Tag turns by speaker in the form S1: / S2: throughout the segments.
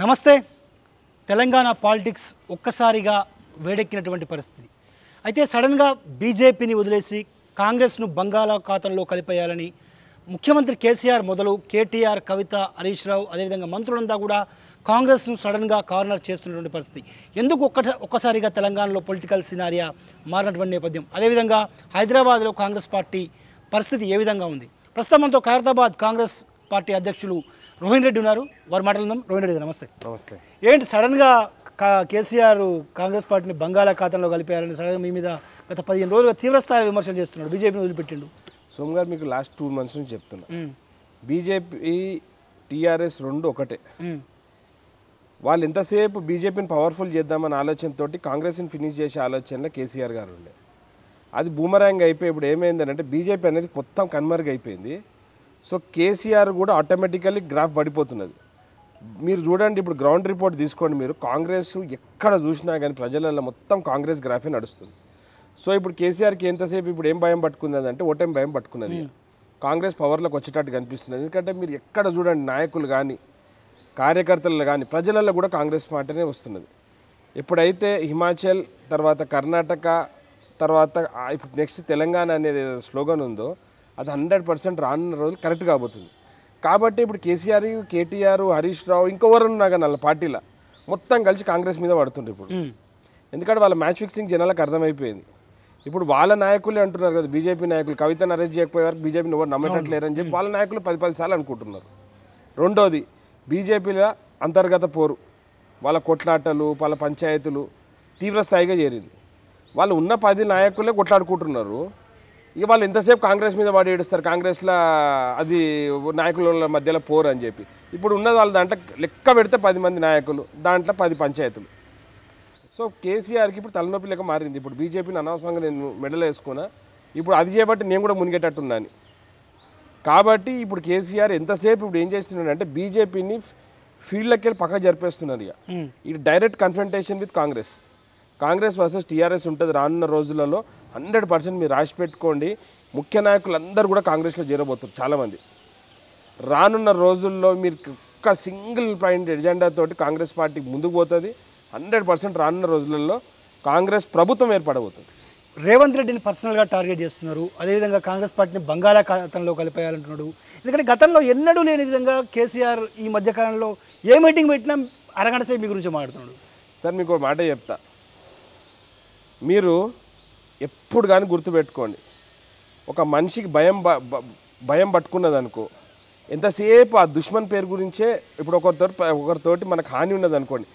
S1: నమస్తే తెలంగాణ పాలిటిక్స్ ఒక్కసారిగా వేడెక్కినటువంటి పరిస్థితి అయితే సడన్గా బీజేపీని వదిలేసి కాంగ్రెస్ను బంగాళాఖాతంలో కలిపేయాలని ముఖ్యమంత్రి కేసీఆర్ మొదలు కేటీఆర్ కవిత హరీష్ రావు అదేవిధంగా మంత్రులంతా కూడా కాంగ్రెస్ను సడన్గా కార్నర్ చేస్తున్నటువంటి పరిస్థితి ఎందుకు ఒక్క ఒక్కసారిగా తెలంగాణలో పొలిటికల్ సినారియా మారినటువంటి నేపథ్యం అదేవిధంగా హైదరాబాద్లో కాంగ్రెస్ పార్టీ పరిస్థితి ఏ విధంగా ఉంది ప్రస్తుతం మనతో ఖైరతాబాద్ కాంగ్రెస్ పార్టీ అధ్యక్షులు రోహిణ్ రెడ్డి ఉన్నారు వారు మాట్లాడుదాం రోహిణ్ రెడ్డి నమస్తే నమస్తే ఏంటి సడన్గా కేసీఆర్ కాంగ్రెస్ పార్టీని బంగాళాఖాతంలో కలిపారని సడన్గా మీ మీద గత పదిహేను రోజులుగా తీవ్రస్థాయి విమర్శలు చేస్తున్నాడు బీజేపీని
S2: వదిలిపెట్టిండు సోమ్ గారు మీకు లాస్ట్ టూ మంత్స్ నుంచి చెప్తున్నా బీజేపీ టీఆర్ఎస్ రెండు ఒకటే వాళ్ళు ఎంతసేపు బీజేపీని పవర్ఫుల్ చేద్దామని ఆలోచనతో కాంగ్రెస్ని ఫినిష్ చేసే ఆలోచనలో కేసీఆర్ గారు ఉండే అది బూమరాంగ్ అయిపోయి ఇప్పుడు ఏమైందంటే అంటే బీజేపీ అనేది మొత్తం కన్మరుగ్ అయిపోయింది సో కేసీఆర్ కూడా ఆటోమేటికల్లీ గ్రాఫ్ పడిపోతున్నది మీరు చూడండి ఇప్పుడు గ్రౌండ్ రిపోర్ట్ తీసుకోండి మీరు కాంగ్రెస్ ఎక్కడ చూసినా కానీ ప్రజలలో మొత్తం కాంగ్రెస్ గ్రాఫే నడుస్తుంది సో ఇప్పుడు కేసీఆర్కి ఎంతసేపు ఇప్పుడు ఏం భయం పట్టుకున్నది అంటే ఓటమి భయం పట్టుకున్నది hmm. కాంగ్రెస్ పవర్లోకి వచ్చేటట్టు కనిపిస్తున్నది ఎందుకంటే మీరు ఎక్కడ చూడండి నాయకులు కానీ కార్యకర్తలు కానీ ప్రజలలో కూడా కాంగ్రెస్ పార్టీనే వస్తున్నది ఎప్పుడైతే హిమాచల్ తర్వాత కర్ణాటక తర్వాత ఇప్పుడు నెక్స్ట్ తెలంగాణ అనేది స్లోగన్ ఉందో అది హండ్రెడ్ పర్సెంట్ రానున్న రోజులు కరెక్ట్ కాబోతుంది కాబట్టి ఇప్పుడు కేసీఆర్ కేటీఆర్ హరీష్ రావు ఇంకోవరు ఉన్నా కానీ వాళ్ళ పార్టీలో మొత్తం కలిసి కాంగ్రెస్ మీద పడుతుండ్రు ఇప్పుడు ఎందుకంటే వాళ్ళ మ్యాచ్ ఫిక్సింగ్ జనాలకు అర్థమైపోయింది ఇప్పుడు వాళ్ళ నాయకులే అంటున్నారు కదా బీజేపీ నాయకులు కవిత నరేష్ చేయకపోయే వరకు బీజేపీని ఎవరు నమ్మేటట్లేరని చెప్పి వాళ్ళ నాయకులు పది పది సార్లు అనుకుంటున్నారు రెండోది బీజేపీల అంతర్గత పోరు వాళ్ళ కొట్లాటలు వాళ్ళ పంచాయతీలు తీవ్రస్థాయిగా చేరింది వాళ్ళు ఉన్న పది నాయకులే కొట్లాడుకుంటున్నారు ఇక వాళ్ళు ఎంతసేపు కాంగ్రెస్ మీద వాడు ఏడుస్తారు కాంగ్రెస్లో అది నాయకుల మధ్యలో పోరు అని చెప్పి ఇప్పుడు ఉన్నది వాళ్ళ దాంట్లో లెక్క పెడితే పది మంది నాయకులు దాంట్లో పది పంచాయతీలు సో కేసీఆర్కి ఇప్పుడు తలనొప్పి లెక్క మారింది ఇప్పుడు బీజేపీని అనవసరంగా నేను మెడల్ వేసుకున్నా ఇప్పుడు అది చేపట్టి నేను కూడా మునిగేటట్టున్నాను కాబట్టి ఇప్పుడు కేసీఆర్ ఎంతసేపు ఇప్పుడు ఏం చేస్తున్నాడు అంటే బీజేపీని ఫీల్డ్లోకి వెళ్ళి పక్క జరిపేస్తున్నారు ఇక ఇది direct confrontation with Congress Congress versus TRS ఉంటుంది రానున్న రోజులలో హండ్రెడ్ పర్సెంట్ మీరు రాసి పెట్టుకోండి ముఖ్య నాయకులు అందరూ కూడా కాంగ్రెస్లో చేరబోతారు చాలామంది రానున్న రోజుల్లో మీరు ఒక్క సింగిల్ పాయింట్ ఎజెండాతో కాంగ్రెస్ పార్టీ ముందుకు పోతుంది హండ్రెడ్ పర్సెంట్ రానున్న రోజులలో కాంగ్రెస్ ప్రభుత్వం ఏర్పడబోతుంది రేవంత్ రెడ్డిని పర్సనల్గా టార్గెట్ చేస్తున్నారు
S1: అదేవిధంగా కాంగ్రెస్ పార్టీని బంగాళాఖాతంలో కలిపేయాలంటున్నాడు ఎందుకంటే గతంలో ఎన్నడూ లేని విధంగా కేసీఆర్
S2: ఈ మధ్యకాలంలో ఏ మీటింగ్ పెట్టినా అరగంట సేపు మీ గురించి మాట్లాడుతున్నాడు సార్ మీకు మాట చెప్తా మీరు ఎప్పుడు కానీ గుర్తుపెట్టుకోండి ఒక మనిషికి భయం భయం పట్టుకున్నదనుకో ఎంతసేపు ఆ దుష్మన్ పేరు గురించే ఇప్పుడు ఒకరితో ఒకరితోటి మనకు హాని ఉన్నదనుకోండి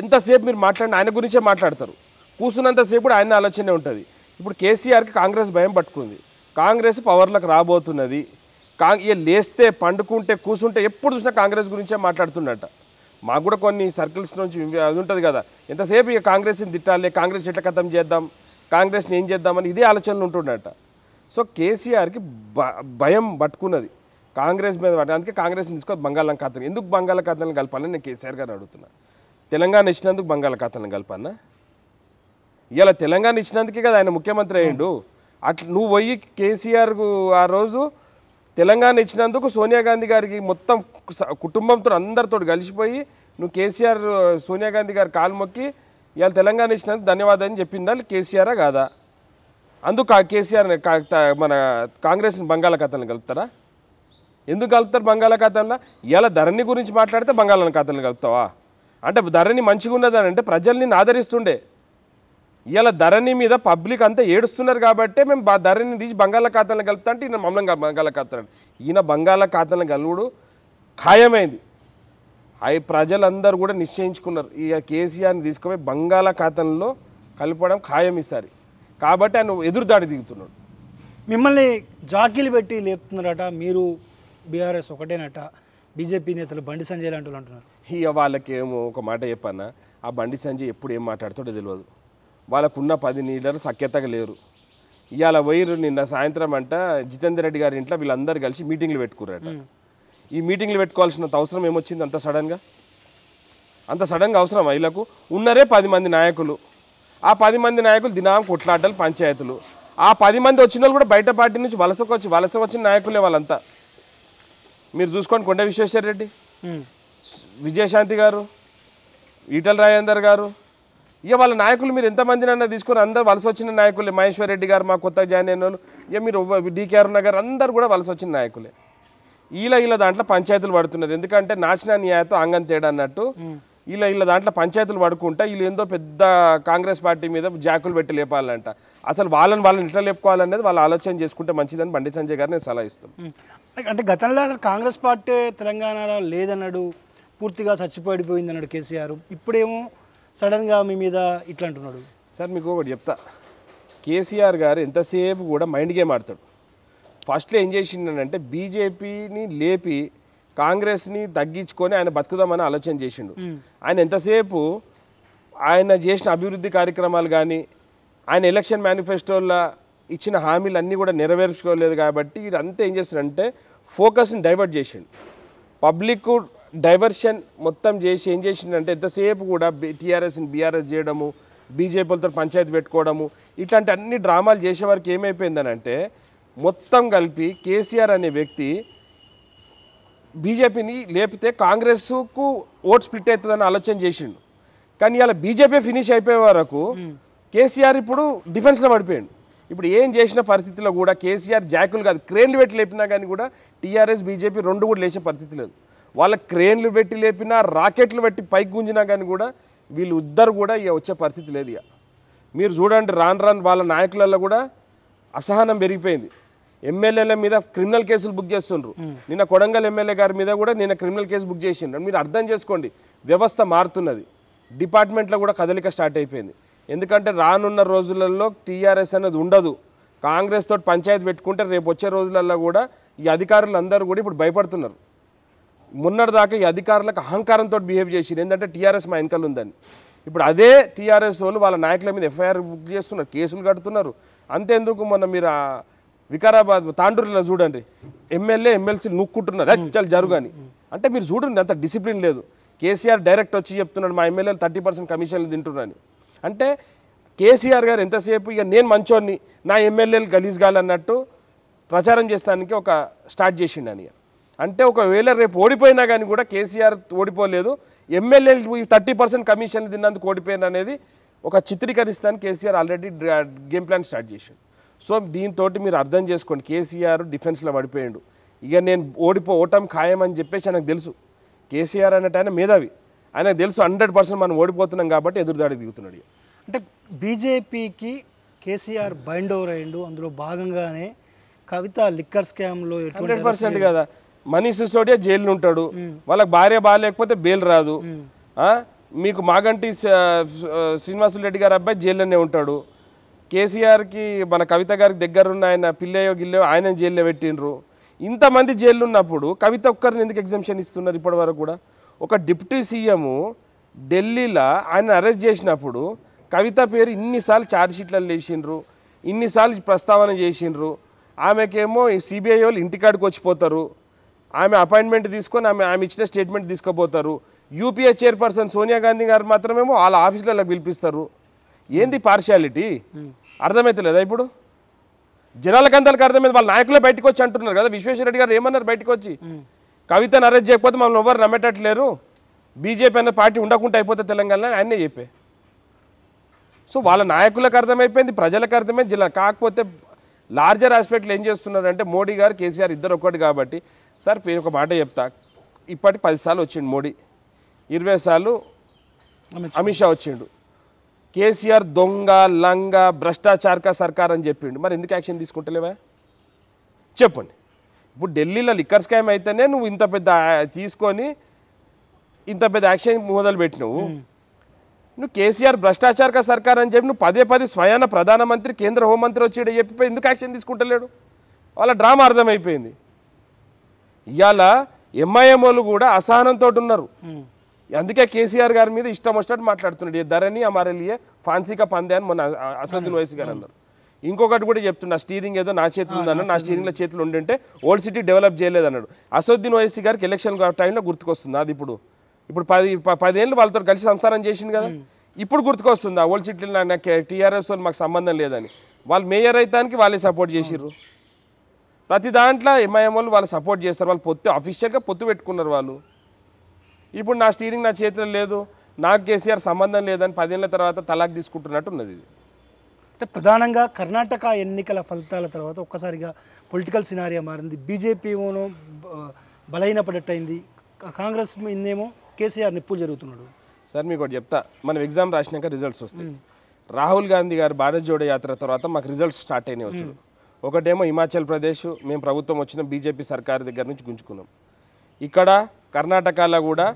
S2: ఎంతసేపు మీరు మాట్లాడిన ఆయన గురించే మాట్లాడతారు కూర్చున్నంతసేపు కూడా ఆయన ఆలోచనే ఉంటుంది ఇప్పుడు కేసీఆర్కి కాంగ్రెస్ భయం పట్టుకుంది కాంగ్రెస్ పవర్లకు రాబోతున్నది కా లేస్తే పండుకుంటే కూర్చుంటే ఎప్పుడు చూసినా కాంగ్రెస్ గురించే మాట్లాడుతున్నట్ట మాకు కూడా కొన్ని సర్కిల్స్ నుంచి అది ఉంటుంది కదా ఎంతసేపు ఇక కాంగ్రెస్ని తిట్టాలి కాంగ్రెస్ ఎట్లా కథం చేద్దాం కాంగ్రెస్ని ఏం చేద్దామని ఇదే ఆలోచనలు ఉంటుండట సో కేసీఆర్కి భయం పట్టుకున్నది కాంగ్రెస్ మీద పట్టిన అందుకే కాంగ్రెస్ని తీసుకొని బంగాళాఖాతం ఎందుకు బంగాళాఖాతాన్ని కలపాలని నేను కేసీఆర్ గారు అడుగుతున్నా తెలంగాణ ఇచ్చినందుకు బంగాళాఖాతాన్ని కలపన్నా ఇలా తెలంగాణ ఇచ్చినందుకే కదా ఆయన ముఖ్యమంత్రి అయ్యిండు అట్లా నువ్వు పోయి కేసీఆర్కు ఆ రోజు తెలంగాణ ఇచ్చినందుకు సోనియా గాంధీ గారికి మొత్తం కుటుంబంతో అందరితో కలిసిపోయి నువ్వు కేసీఆర్ సోనియా గాంధీ గారు కాలు మొక్కి ఇవాళ తెలంగాణ ఇచ్చినందుకు ధన్యవాదాలు అని చెప్పిందా కేసీఆరా కాదా అందుకు ఆ కేసీఆర్ మన కాంగ్రెస్ బంగాళాఖాతంలో కలుపుతారా ఎందుకు కలుపుతారు బంగాళాఖాతంలో ఇలా ధరణి గురించి మాట్లాడితే బంగాళాఖాతంలో కలుపుతావా అంటే ధరణి మంచిగా ఉన్నదని అంటే ప్రజల్ని ఆదరిస్తుండే ఇలా ధరణి మీద పబ్లిక్ అంతా ఏడుస్తున్నారు కాబట్టి మేము ధరణిని తీసి బంగాళాఖాతంలో కలుపుతా అంటే ఈయన మమ్మల్ని బంగాళాఖాతం ఈయన బంగాళాఖాతంలో కలువుడు ఖాయమైంది అవి ప్రజలందరూ కూడా నిశ్చయించుకున్నారు ఇక కేసీఆర్ని తీసుకుపోయి బంగాళాఖాతంలో కలపడం ఖాయం ఈసారి కాబట్టి ఆయన ఎదురుదాడి దిగుతున్నాడు మిమ్మల్ని
S1: జాకీలు పెట్టి లేపుతున్నారట మీరు బీఆర్ఎస్ ఒకటేనట బీజేపీ నేతలు బండి సంజయ్ లాంటి అంటున్నారు
S2: ఇక వాళ్ళకేమో ఒక మాట చెప్పన్నా ఆ బండి సంజయ్ ఎప్పుడు ఏం మాట్లాడుతాడో తెలియదు వాళ్ళకున్న పది నీళ్ళు సఖ్యతగా లేరు ఇవాళ వైరు నిన్న సాయంత్రం అంట జితేందర్ రెడ్డి గారి ఇంట్లో వీళ్ళందరూ కలిసి మీటింగ్లు పెట్టుకున్నారట ఈ మీటింగ్లు పెట్టుకోవాల్సినంత అవసరం ఏమొచ్చింది అంత సడన్గా అంత సడన్గా అవసరం వీళ్ళకు ఉన్నరే పది మంది నాయకులు ఆ పది మంది నాయకులు దినాం కొట్లాటలు పంచాయతీలు ఆ పది మంది వచ్చిన వాళ్ళు కూడా బయట పార్టీ నుంచి వలసకు వచ్చి వలస వచ్చిన నాయకులే వాళ్ళంతా మీరు చూసుకోండి కొండ విశ్వేశ్వర రెడ్డి విజయశాంతి గారు ఈటల రాజేందర్ గారు ఇక వాళ్ళ నాయకులు మీరు ఎంతమందినన్నా తీసుకొని అందరు వలస వచ్చిన నాయకులే మహేశ్వర్ రెడ్డి గారు మా కొత్త జాయిన్ అయిన వాళ్ళు ఇక మీరు డీకేఆర్ ఉన్న గారు అందరు కూడా వలస వచ్చిన నాయకులే ఇలా ఇలా దాంట్లో పంచాయతీలు పడుతున్నారు ఎందుకంటే నాశనా న్యాయతో అంగం తేడా అన్నట్టు ఇలా ఇలా దాంట్లో పంచాయతీలు పడుకుంటా వీళ్ళు ఏందో పెద్ద కాంగ్రెస్ పార్టీ మీద జాకులు పెట్టి లేపాలంట అసలు వాళ్ళని వాళ్ళని ఇట్లా లేపుకోవాలనేది వాళ్ళు ఆలోచన చేసుకుంటే మంచిదని బండి సంజయ్ గారు నేను సలహా ఇస్తాను
S1: అంటే గతంలో అసలు కాంగ్రెస్ పార్టీ తెలంగాణలో లేదన్నాడు పూర్తిగా చచ్చిపోయిపోయింది అన్నాడు కేసీఆర్ ఇప్పుడేమో సడన్గా మీ మీద
S2: ఇట్లా అంటున్నాడు సార్ మీకు ఒకటి చెప్తా కేసీఆర్ గారు ఎంతసేపు కూడా మైండ్ గేమ్ ఆడతాడు ఫస్ట్లో ఏం అంటే బీజేపీని లేపి కాంగ్రెస్ని తగ్గించుకొని ఆయన బతుకుదామని ఆలోచన చేసిండు ఆయన ఎంతసేపు ఆయన చేసిన అభివృద్ధి కార్యక్రమాలు కానీ ఆయన ఎలక్షన్ మేనిఫెస్టోల్లో ఇచ్చిన హామీలు అన్నీ కూడా నెరవేర్చుకోలేదు కాబట్టి వీరంతా ఏం అంటే ఫోకస్ని డైవర్ట్ చేసిండు పబ్లిక్ డైవర్షన్ మొత్తం చేసి ఏం చేసిండంటే ఎంతసేపు కూడా టీఆర్ఎస్ని బీఆర్ఎస్ చేయడము బీజేపీలతో పంచాయతీ పెట్టుకోవడము ఇట్లాంటి అన్ని డ్రామాలు చేసే వరకు ఏమైపోయిందనంటే మొత్తం కలిపి కేసీఆర్ అనే వ్యక్తి బీజేపీని లేపితే కాంగ్రెస్కు ఓట్ స్ప్లిట్ అవుతుందని ఆలోచన చేసిండు కానీ ఇలా బీజేపీ ఫినిష్ అయిపోయే వరకు కేసీఆర్ ఇప్పుడు డిఫెన్స్లో పడిపోయాడు ఇప్పుడు ఏం చేసిన పరిస్థితిలో కూడా కేసీఆర్ జాకులు కాదు క్రేన్లు పెట్టి లేపినా కానీ కూడా టీఆర్ఎస్ బీజేపీ రెండు కూడా లేచే పరిస్థితి లేదు వాళ్ళ క్రేన్లు పెట్టి లేపినా రాకెట్లు పెట్టి పైకి గుంజినా కానీ కూడా వీళ్ళు ఇద్దరు కూడా ఇక వచ్చే పరిస్థితి లేదు ఇక మీరు చూడండి రాను రాను వాళ్ళ నాయకులలో కూడా అసహనం పెరిగిపోయింది ఎమ్మెల్యేల మీద క్రిమినల్ కేసులు బుక్ చేస్తుండ్రు నిన్న కొడంగల్ ఎమ్మెల్యే గారి మీద కూడా నిన్న క్రిమినల్ కేసు బుక్ చేసిండ్రు మీరు అర్థం చేసుకోండి వ్యవస్థ మారుతున్నది డిపార్ట్మెంట్లో కూడా కదలిక స్టార్ట్ అయిపోయింది ఎందుకంటే రానున్న రోజులలో టీఆర్ఎస్ అనేది ఉండదు కాంగ్రెస్ తోటి పంచాయతీ పెట్టుకుంటే రేపు వచ్చే రోజులలో కూడా ఈ అధికారులు అందరూ కూడా ఇప్పుడు భయపడుతున్నారు మొన్నటిదాకా ఈ అధికారులకు అహంకారంతో బిహేవ్ చేసింది ఏంటంటే టీఆర్ఎస్ మా వెనకలు ఉందని ఇప్పుడు అదే టీఆర్ఎస్ వాళ్ళు వాళ్ళ నాయకుల మీద ఎఫ్ఐఆర్ బుక్ చేస్తున్నారు కేసులు కడుతున్నారు అంతేందుకు మొన్న మీరు వికారాబాద్ తాండూరులో చూడండి ఎమ్మెల్యే ఎమ్మెల్సీ నుక్కుంటున్నారు చాలా జరుగని అంటే మీరు చూడండి అంత డిసిప్లిన్ లేదు కేసీఆర్ డైరెక్ట్ వచ్చి చెప్తున్నాడు మా ఎమ్మెల్యేలు థర్టీ పర్సెంట్ కమిషన్లు తింటున్నాను అంటే కేసీఆర్ గారు ఎంతసేపు ఇక నేను మంచోని నా ఎమ్మెల్యేలు గలీజ్ కాలన్నట్టు ప్రచారం చేస్తానికి ఒక స్టార్ట్ చేసిండు అని అంటే ఒకవేళ రేపు ఓడిపోయినా కానీ కూడా కేసీఆర్ ఓడిపోలేదు ఎమ్మెల్యేలు థర్టీ పర్సెంట్ కమిషన్లు తిన్నందుకు ఓడిపోయింది అనేది ఒక చిత్రీకరిస్తాను KCR already game plan start చేసిండు సో దీంతో మీరు అర్థం చేసుకోండి కేసీఆర్ డిఫెన్స్లో పడిపోయాడు ఇక నేను ఓడిపో ఓటం ఖాయం అని చెప్పేసి ఆయనకు తెలుసు కేసీఆర్ అన్నట్టు ఆయన మేధావి ఆయనకు తెలుసు హండ్రెడ్ పర్సెంట్ మనం ఓడిపోతున్నాం కాబట్టి ఎదురుదాడి దిగుతున్నాడు అంటే బీజేపీకి కేసీఆర్ బైండ్ ఓవర్ అయ్యిండు అందులో భాగంగానే
S1: కవిత లిక్కర్ స్కామ్లో
S2: హండ్రెడ్ పర్సెంట్ కదా మనీష్ సిసోడియా జైలు ఉంటాడు వాళ్ళకి భార్య బాగాలేకపోతే బెయిల్ రాదు మీకు మాగంటి శ్రీనివాసులు రెడ్డి గారు అబ్బాయి జైల్లోనే ఉంటాడు కేసీఆర్కి మన కవిత గారికి దగ్గరున్న ఆయన పిల్లయో గిల్లయో ఆయన జైల్లో పెట్టిండ్రు ఇంతమంది జైలు ఉన్నప్పుడు కవిత ఒక్కరిని ఎందుకు ఎగ్జామ్షన్ ఇస్తున్నారు ఇప్పటి వరకు కూడా ఒక డిప్యూటీ సీఎం ఢిల్లీలో ఆయన అరెస్ట్ చేసినప్పుడు కవిత పేరు ఇన్నిసార్లు ఛార్జ్షీట్లను వేసిండ్రు ఇన్నిసార్లు ప్రస్తావన చేసిండ్రు ఆమెకేమో సిబిఐ వాళ్ళు ఇంటికాడికి వచ్చిపోతారు ఆమె అపాయింట్మెంట్ తీసుకొని ఆమె ఆమె ఇచ్చిన స్టేట్మెంట్ తీసుకుపోతారు యూపీఏ చైర్పర్సన్ సోనియా గాంధీ గారు మాత్రమేమో వాళ్ళ ఆఫీసులలో పిలిపిస్తారు ఏంది పార్షియాలిటీ అర్థమైతే లేదా ఇప్పుడు జనాలకి అందరికి అర్థమైంది వాళ్ళ నాయకులే బయటకు వచ్చి అంటున్నారు కదా విశ్వేశ్వరరెడ్డి గారు ఏమన్నారు బయటకు వచ్చి కవితను అరెస్ట్ చేయకపోతే మమ్మల్ని ఎవరు నమ్మేటట్లేరు బీజేపీ అన్న పార్టీ ఉండకుండా అయిపోతే తెలంగాణ ఆయనే చెప్పే సో వాళ్ళ నాయకులకు అర్థమైపోయింది ప్రజలకు అర్థమైంది జిల్లా కాకపోతే లార్జర్ ఆస్పెక్ట్లు ఏం చేస్తున్నారంటే మోడీ గారు కేసీఆర్ ఇద్దరు ఒక్కటి కాబట్టి సార్ నేను ఒక మాట చెప్తా ఇప్పటికి పది సార్లు వచ్చిండు మోడీ ఇరవై సార్లు అమిత్ షా వచ్చిండు కేసీఆర్ దొంగ లంగ భ్రష్టాచారక సర్కార్ అని చెప్పిండు మరి ఎందుకు యాక్షన్ తీసుకుంటలేవా చెప్పండి ఇప్పుడు ఢిల్లీలో లిక్కర్ స్కామ్ అయితేనే నువ్వు ఇంత పెద్ద తీసుకొని ఇంత పెద్ద యాక్షన్ మొదలుపెట్టినవు నువ్వు కేసీఆర్ భ్రష్టాచారక సర్కార్ అని చెప్పి నువ్వు పదే పదే స్వయాన ప్రధానమంత్రి కేంద్ర హోంమంత్రి వచ్చి చెప్పి ఎందుకు యాక్షన్ తీసుకుంటలేడు వాళ్ళ డ్రామా అర్థమైపోయింది ఇవాళ ఎంఐఎంఓలు కూడా అసహనంతో ఉన్నారు అందుకే కేసీఆర్ గారి మీద ఇష్టం వచ్చినట్టు మాట్లాడుతున్నాడు ఈ ధరని అమరలియే ఫాన్సీగా పందే అని మొన్న అసదుల్ వయసు గారు అన్నారు ఇంకొకటి కూడా చెప్తున్నా స్టీరింగ్ ఏదో నా చేతులు ఉందన్నాడు నా స్టీరింగ్లో చేతులు ఉండింటే ఓల్డ్ సిటీ డెవలప్ చేయలేదు అన్నాడు అసదుద్దీన్ ఓవైసీ గారికి ఎలక్షన్ టైంలో గుర్తుకొస్తుంది అది ఇప్పుడు ఇప్పుడు పది పదేళ్ళు వాళ్ళతో కలిసి సంసారం చేసింది కదా ఇప్పుడు గుర్తుకొస్తుంది ఆ ఓల్డ్ సిటీలో నాకు టీఆర్ఎస్ వాళ్ళు మాకు సంబంధం లేదని వాళ్ళు మేయర్ అయితానికి వాళ్ళే సపోర్ట్ చేసిర్రు ప్రతి దాంట్లో ఎంఐఎం వాళ్ళు వాళ్ళు సపోర్ట్ చేస్తారు వాళ్ళు పొత్తు అఫీషియల్గా పొత్తు పెట్టుకున్నారు వాళ్ళు ఇప్పుడు నా స్టీరింగ్ నా చేతిలో లేదు నాకు కేసీఆర్ సంబంధం లేదని పదేళ్ల తర్వాత తలాక్ ఉన్నది ఇది
S1: అంటే ప్రధానంగా కర్ణాటక ఎన్నికల ఫలితాల తర్వాత ఒక్కసారిగా పొలిటికల్ సినారియా మారింది బీజేపీను బలహీనపడేటైంది కాంగ్రెస్ ఇన్నేమో కేసీఆర్ నిప్పులు జరుగుతున్నాడు
S2: సార్ మీకు ఒకటి చెప్తా మనం ఎగ్జామ్ రాసినాక రిజల్ట్స్ వస్తాయి రాహుల్ గాంధీ గారు భారత్ జోడో యాత్ర తర్వాత మాకు రిజల్ట్స్ స్టార్ట్ అయినాయి వచ్చు ఒకటేమో హిమాచల్ ప్రదేశ్ మేము ప్రభుత్వం వచ్చిన బీజేపీ సర్కార్ దగ్గర నుంచి గుంజుకున్నాం ఇక్కడ కర్ణాటకలో కూడా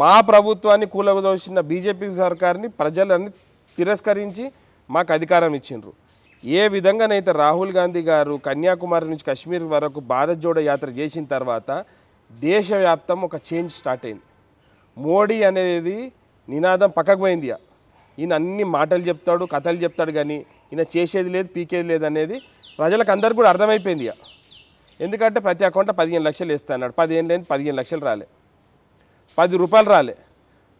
S2: మా ప్రభుత్వాన్ని కూలగదోసిన బీజేపీ సర్కార్ని ప్రజలని తిరస్కరించి మాకు అధికారం ఇచ్చిండ్రు ఏ విధంగానైతే రాహుల్ గాంధీ గారు కన్యాకుమారి నుంచి కశ్మీర్ వరకు భారత్ జోడో యాత్ర చేసిన తర్వాత దేశవ్యాప్తం ఒక చేంజ్ స్టార్ట్ అయింది మోడీ అనేది నినాదం పక్కకు పోయింది ఈయన అన్ని మాటలు చెప్తాడు కథలు చెప్తాడు కానీ ఈయన చేసేది లేదు పీకేది లేదు అనేది ప్రజలకు అందరికీ కూడా అర్థమైపోయింది ఎందుకంటే ప్రతి అకౌంట్ పదిహేను లక్షలు ఇస్తాడు పదిహేను లేని పదిహేను లక్షలు రాలే పది రూపాయలు రాలే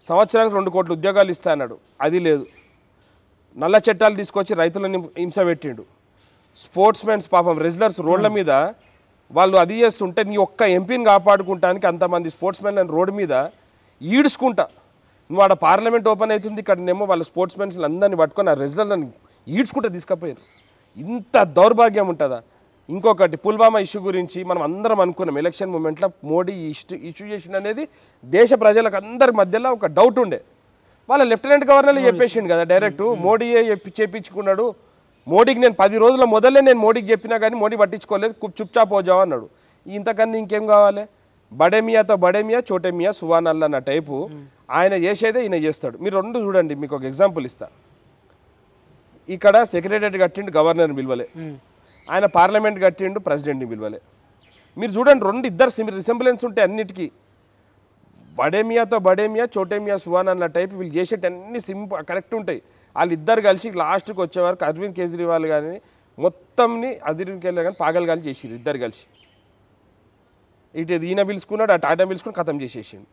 S2: సంవత్సరానికి రెండు కోట్ల ఉద్యోగాలు ఇస్తాడు అది లేదు నల్ల చట్టాలు తీసుకొచ్చి రైతులను హింస పెట్టిండు స్పోర్ట్స్ మెన్స్ పాపం రెజ్లర్స్ రోడ్ల మీద వాళ్ళు అది చేస్తుంటే నీ ఒక్క ఎంపీని కాపాడుకుంటానికి అంతమంది స్పోర్ట్స్ మెన్లను రోడ్డు మీద ఈడ్చుకుంటా నువ్వు ఆడ పార్లమెంట్ ఓపెన్ అవుతుంది ఇక్కడనేమో వాళ్ళ స్పోర్ట్స్ మ్యాన్స్ అందరినీ పట్టుకొని ఆ రెజ్లర్లను ఈడ్చుకుంటా తీసుకపోయారు ఇంత దౌర్భాగ్యం ఉంటుందా ఇంకొకటి పుల్వామా ఇష్యూ గురించి మనం అందరం అనుకున్నాం ఎలక్షన్ మూమెంట్లో మోడీ ఇష్యూ ఇష్యూ చేసిన అనేది దేశ ప్రజలకు అందరి మధ్యలో ఒక డౌట్ ఉండే వాళ్ళ లెఫ్టినెంట్ గవర్నర్ చెప్పేసిండు కదా డైరెక్ట్ మోడీయే చేపించుకున్నాడు మోడీకి నేను పది రోజుల మొదలే నేను మోడీకి చెప్పినా కానీ మోడీ పట్టించుకోలేదు చుప్చాప్ పోజావు అన్నాడు ఇంతకన్నా ఇంకేం కావాలి బడేమియాతో బడేమియా చోటేమియా సువానల్ అన్న టైపు ఆయన చేసేదే ఈయన చేస్తాడు మీరు రెండు చూడండి మీకు ఒక ఎగ్జాంపుల్ ఇస్తా ఇక్కడ సెక్రటరీ కట్టిండు గవర్నర్ పిలువలే ఆయన పార్లమెంట్ కట్టిండు ప్రెసిడెంట్ని పిలవలే మీరు చూడండి రెండు ఇద్దరు రిసెంబ్లెన్స్ ఉంటాయి అన్నిటికీ బడేమియాతో బడేమియా చోటేమియా సువాన్ అన్న టైప్ వీళ్ళు చేసేటి అన్ని సింపుల్ కరెక్ట్ ఉంటాయి వాళ్ళు ఇద్దరు కలిసి లాస్ట్కి వచ్చేవరకు అరవింద్ కేజ్రీవాల్ కానీ మొత్తంని అరవింద్ కేజ్రీవాల్ కానీ పాగలు కానీ చేసిరు ఇద్దరు కలిసి ఇటు ఈయన పిలుచుకున్నాడు అటు ఆయన పిలుచుకుని కథం చేసేసిండు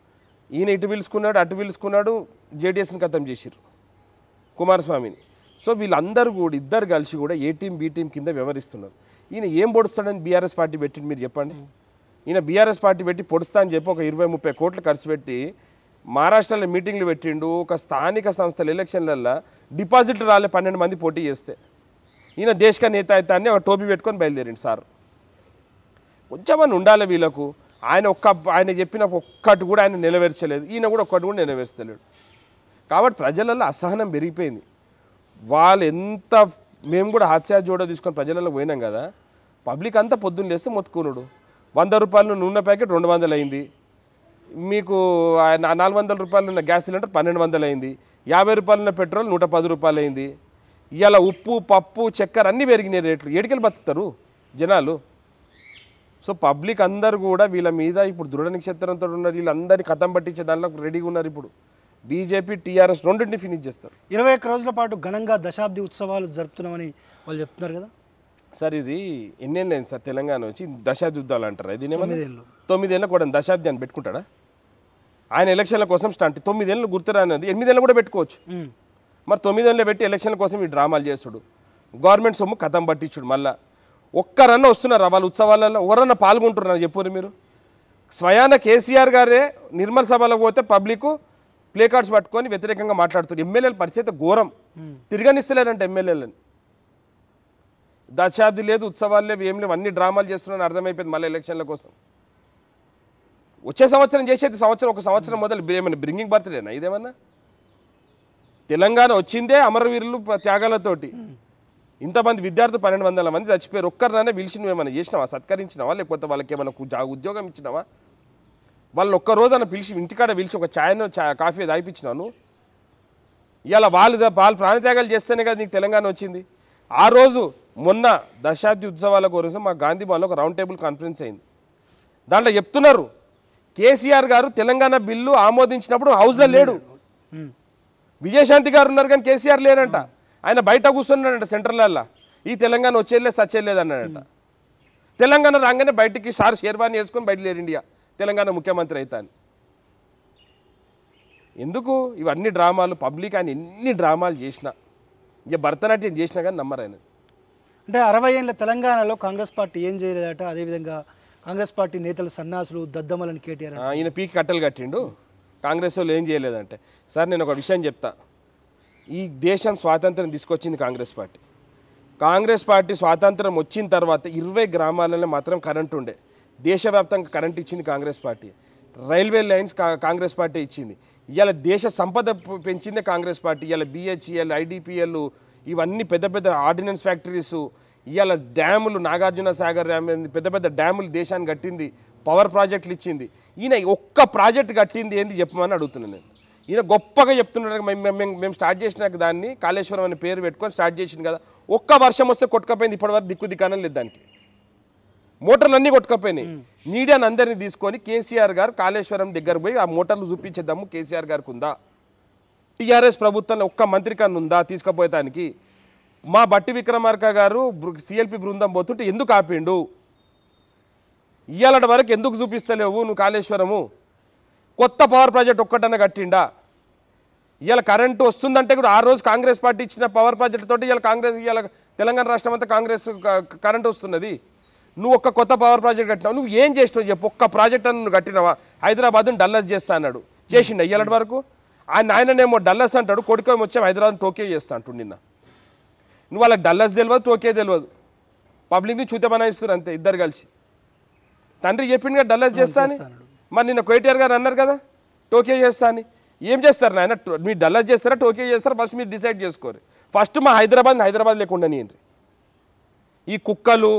S2: ఈయన ఇటు పిలుచుకున్నాడు అటు పిలుచుకున్నాడు జేడిఎస్ని కథం చేసిరు కుమారస్వామిని సో వీళ్ళందరూ కూడా ఇద్దరు కలిసి కూడా ఏ టీం బి టీం కింద వ్యవహరిస్తున్నారు ఈయన ఏం పొడుస్తాడని బీఆర్ఎస్ పార్టీ పెట్టింది మీరు చెప్పండి ఈయన బీఆర్ఎస్ పార్టీ పెట్టి పొడుస్తా అని చెప్పి ఒక ఇరవై ముప్పై కోట్లు ఖర్చు పెట్టి మహారాష్ట్రలో మీటింగ్లు పెట్టిండు ఒక స్థానిక సంస్థల ఎలక్షన్లల్లో డిపాజిట్లు రాలే పన్నెండు మంది పోటీ చేస్తే ఈయన దేశక నేత అయితే అని ఒక టోపీ పెట్టుకొని బయలుదేరిండు సార్ కొంచెమని ఉండాలి వీళ్ళకు ఆయన ఒక్క ఆయన చెప్పిన ఒక్కటి కూడా ఆయన నెరవేర్చలేదు ఈయన కూడా ఒక్కటి కూడా నెరవేర్చలేడు కాబట్టి ప్రజలలో అసహనం పెరిగిపోయింది వాళ్ళు ఎంత మేము కూడా హాస్యా జోడో తీసుకొని ప్రజలలో పోయినాం కదా పబ్లిక్ అంతా పొద్దున్న లేస్తే మొత్తుకున్నాడు వంద రూపాయలు నూనె ప్యాకెట్ రెండు వందలు అయింది మీకు నాలుగు వందల రూపాయలు ఉన్న గ్యాస్ సిలిండర్ పన్నెండు వందలు అయింది యాభై రూపాయలున్న పెట్రోల్ నూట పది రూపాయలు అయింది ఇలా ఉప్పు పప్పు చక్కెర అన్నీ పెరిగినాయి రేట్లు ఏడికెళ్ళి బతుకుతారు జనాలు సో పబ్లిక్ అందరు కూడా వీళ్ళ మీద ఇప్పుడు దృఢ నక్షత్రంతో ఉన్నారు వీళ్ళందరినీ కథం పట్టించే దానిలో రెడీగా ఉన్నారు ఇప్పుడు బీజేపీ టీఆర్ఎస్ రెండింటిని ఫినిష్ చేస్తారు ఇరవై ఒక్క రోజుల పాటు ఘనంగా దశాబ్ది ఉత్సవాలు జరుపుతున్నామని వాళ్ళు చెప్తున్నారు కదా సార్ ఇది ఎన్నేళ్ళు అయింది సార్ తెలంగాణ వచ్చి దశాబ్ది యుద్ధాలు అంటారు ఇది తొమ్మిదేళ్ళు కూడా దశాబ్ది అని పెట్టుకుంటాడా ఆయన ఎలక్షన్ల కోసం స్టంట్ తొమ్మిదేళ్ళు ఎనిమిది ఎనిమిదేళ్ళు కూడా పెట్టుకోవచ్చు మరి తొమ్మిదేళ్ళు పెట్టి ఎలక్షన్ల కోసం ఈ డ్రామాలు చేస్తుడు గవర్నమెంట్ సొమ్ము కథం పట్టించుడు మళ్ళా ఒక్కరన్న వస్తున్నారు వాళ్ళ ఉత్సవాలలో ఎవరన్నా పాల్గొంటున్నారు చెప్పురు మీరు స్వయాన కేసీఆర్ గారే నిర్మల్ సభలో పోతే పబ్లిక్ ప్లే కార్డ్స్ పట్టుకొని వ్యతిరేకంగా మాట్లాడుతున్నారు ఎమ్మెల్యేల పరిస్థితి ఘోరం తిరగనిస్తలేరంట ఎమ్మెల్యేలని దశాబ్ది లేదు ఉత్సవాలు లేవు ఏం లేవు అన్ని డ్రామాలు చేస్తున్నాను అర్థమైపోయింది మళ్ళీ ఎలక్షన్ల కోసం వచ్చే సంవత్సరం చేసేది సంవత్సరం ఒక సంవత్సరం మొదలు ఏమైనా బ్రింగింగ్ బర్త్డేనా ఇదేమన్నా తెలంగాణ వచ్చిందే అమరవీరులు త్యాగాలతోటి ఇంతమంది విద్యార్థులు పన్నెండు వందల మంది చచ్చిపోయారు ఒక్కరినే పిలిచినవి ఏమైనా చేసినావా సత్కరించినావా లేకపోతే వాళ్ళకి ఏమైనా ఉద్యోగం ఇచ్చినావా వాళ్ళు ఒక్క రోజున పిలిచి ఇంటికాడ పిలిచి ఒక ఛాయను కాఫీ దాయిపించినాను ఇవాళ వాళ్ళు వాళ్ళు ప్రాణత్యాగాలు చేస్తేనే కదా నీకు తెలంగాణ వచ్చింది ఆ రోజు మొన్న దశాబ్ది ఉత్సవాల కోసం మా గాంధీ భవన్లో ఒక రౌండ్ టేబుల్ కాన్ఫరెన్స్ అయింది దాంట్లో చెప్తున్నారు కేసీఆర్ గారు తెలంగాణ బిల్లు ఆమోదించినప్పుడు హౌస్లో లేడు విజయశాంతి గారు ఉన్నారు కానీ కేసీఆర్ లేరంట ఆయన బయట కూర్చున్నాడంట సెంట్రలల్లా ఈ తెలంగాణ వచ్చేది లేదు సచ్చేది తెలంగాణ రాగానే బయటికి సార్ షేర్వాణి వేసుకొని బయట లేరు ఇండియా తెలంగాణ ముఖ్యమంత్రి అవుతాను ఎందుకు ఇవన్నీ డ్రామాలు పబ్లిక్ అని ఎన్ని డ్రామాలు చేసినా ఇక భరతనాట్యం చేసినా కానీ నమ్మరాయన
S1: అంటే అరవై ఏళ్ళ తెలంగాణలో కాంగ్రెస్ పార్టీ ఏం చేయలేదట అదేవిధంగా కాంగ్రెస్ పార్టీ నేతలు సన్నాసులు దద్దమ్మలను కేటీఆర్
S2: ఈయన పీకి కట్టలు కట్టిండు కాంగ్రెస్ వాళ్ళు ఏం చేయలేదంటే సార్ నేను ఒక విషయం చెప్తా ఈ దేశం స్వాతంత్రం తీసుకొచ్చింది కాంగ్రెస్ పార్టీ కాంగ్రెస్ పార్టీ స్వాతంత్రం వచ్చిన తర్వాత ఇరవై గ్రామాలలో మాత్రం కరెంటు ఉండే దేశవ్యాప్తంగా కరెంట్ ఇచ్చింది Congress party railway lines Congress party ఇచ్చింది ఇవాళ దేశ సంపద పెంచిందే కాంగ్రెస్ పార్టీ ఇవాళ బిహెచ్ఎల్ ఐడిపిఎల్ ఇవన్నీ పెద్ద పెద్ద ఆర్డినెన్స్ ఫ్యాక్టరీస్ ఇవాళ డ్యాములు నాగార్జున సాగర్ డ్యామ్ పెద్ద పెద్ద డ్యాములు దేశాన్ని కట్టింది పవర్ ప్రాజెక్టులు ఇచ్చింది ఈయన ఒక్క ప్రాజెక్ట్ కట్టింది ఏంది చెప్పమని అడుగుతున్నాను నేను ఈయన గొప్పగా చెప్తున్నాడు మేము మేము స్టార్ట్ చేసినాక దాన్ని కాళేశ్వరం అనే పేరు పెట్టుకొని స్టార్ట్ చేసింది కదా ఒక్క వర్షం వస్తే కొట్టుకపోయింది ఇప్పటివరకు దిక్కు దిక్కానం లేదు దానికి మోటార్లు అన్నీ కొట్టుకపోయినాయి మీడియాని అందరినీ తీసుకొని కేసీఆర్ గారు కాళేశ్వరం దగ్గర పోయి ఆ మోటార్లు చూపించేద్దాము కేసీఆర్ గారికి ఉందా టీఆర్ఎస్ ప్రభుత్వంలో ఒక్క మంత్రి కన్నా ఉందా తీసుకుపోయేదానికి మా బట్టి విక్రమార్క గారు సిఎల్పి బృందం పోతుంటే ఎందుకు ఆపిండు ఇయ్యాలట వరకు ఎందుకు చూపిస్తలేవు నువ్వు కాళేశ్వరము కొత్త పవర్ ప్రాజెక్ట్ ఒక్కటన్నా కట్టిండా ఇవాళ కరెంటు వస్తుందంటే కూడా ఆ రోజు కాంగ్రెస్ పార్టీ ఇచ్చిన పవర్ ప్రాజెక్ట్ తోటి ఇవాళ కాంగ్రెస్ ఇవాళ తెలంగాణ రాష్ట్రం అంతా కాంగ్రెస్ కరెంటు వస్తున్నది నువ్వు ఒక్క కొత్త పవర్ ప్రాజెక్ట్ కట్టినావు నువ్వు ఏం చేసినావు చెప్పు ఒక్క ప్రాజెక్ట్ అని నువ్వు కట్టినావా హైదరాబాద్ను డల్లస్ చేస్తా అన్నాడు చేసిండు అయ్యేటి వరకు ఆయన ఆయననేమో డల్లస్ అంటాడు కొడుకేమో వచ్చాము హైదరాబాద్ టోకే చేస్తా అంటు నిన్న నువ్వు వాళ్ళకి డల్లస్ తెలియదు టోకే తెలియదు పబ్లిక్ని చూతే బనాయిస్తున్నారు అంతే ఇద్దరు కలిసి తండ్రి చెప్పిండుగా డల్లస్ చేస్తా అని మరి నిన్న కోటిఆర్ గారు అన్నారు కదా టోకే చేస్తా అని ఏం చేస్తారు నాయన మీరు డల్లస్ చేస్తారా టోకే చేస్తారా ఫస్ట్ మీరు డిసైడ్ చేసుకోరు ఫస్ట్ మా హైదరాబాద్ హైదరాబాద్ లేకుండా నేను ఈ కుక్కలు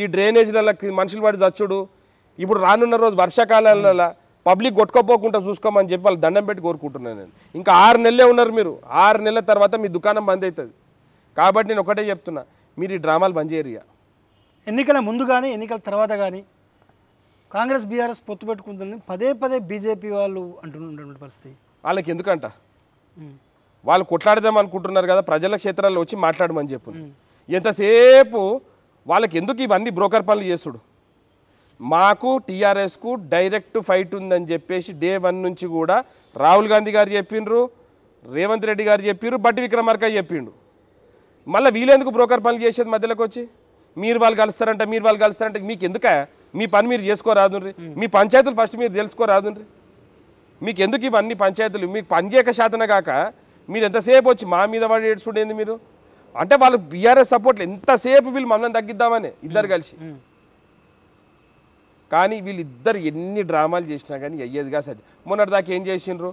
S2: ఈ డ్రైనేజీలలో మనుషులు పడి చచ్చుడు ఇప్పుడు రానున్న రోజు వర్షాకాలాలలో పబ్లిక్ కొట్టుకోపోకుండా చూసుకోమని చెప్పి వాళ్ళు దండం పెట్టి కోరుకుంటున్నాను నేను ఇంకా ఆరు నెలలే ఉన్నారు మీరు ఆరు నెలల తర్వాత మీ దుకాణం బంద్ అవుతుంది కాబట్టి నేను ఒకటే చెప్తున్నా మీరు ఈ డ్రామాలు బంద్ చేయరిగా ఎన్నికల ముందు కానీ
S1: ఎన్నికల తర్వాత కానీ కాంగ్రెస్ బీఆర్ఎస్ పొత్తు పెట్టుకుంటుంది పదే పదే బీజేపీ వాళ్ళు
S2: అంటున్నటువంటి పరిస్థితి వాళ్ళకి ఎందుకంట వాళ్ళు కొట్లాడదాం అనుకుంటున్నారు కదా ప్రజల క్షేత్రాల్లో వచ్చి మాట్లాడమని చెప్పు ఎంతసేపు వాళ్ళకి ఎందుకు ఇవన్నీ బ్రోకర్ పనులు చేసుడు మాకు టీఆర్ఎస్కు డైరెక్ట్ ఫైట్ ఉందని చెప్పేసి డే వన్ నుంచి కూడా రాహుల్ గాంధీ గారు చెప్పిండ్రు రేవంత్ రెడ్డి గారు చెప్పిండ్రు బట్టి విక్రమార్క చెప్పిండు మళ్ళీ వీళ్ళెందుకు బ్రోకర్ పనులు చేసేది మధ్యలోకి వచ్చి మీరు వాళ్ళు కలుస్తారంట మీరు వాళ్ళు కలుస్తారంటే మీకు ఎందుక మీ పని మీరు చేసుకోరాదుండ్రి మీ పంచాయతీలు ఫస్ట్ మీరు తెలుసుకోరాదుండ్రి మీకు ఎందుకు ఇవన్నీ పంచాయతీలు మీకు పనిచేయక శాతన కాక మీరు ఎంతసేపు వచ్చి మా మీద వాడు ఏడ్చుండేది మీరు అంటే వాళ్ళు బీఆర్ఎస్ సపోర్ట్ ఎంతసేపు వీళ్ళు మమ్మల్ని తగ్గిద్దామని ఇద్దరు కలిసి కానీ వీళ్ళిద్దరు ఎన్ని డ్రామాలు చేసినా కానీ అయ్యేదిగా సరి దాకా ఏం చేసిండ్రు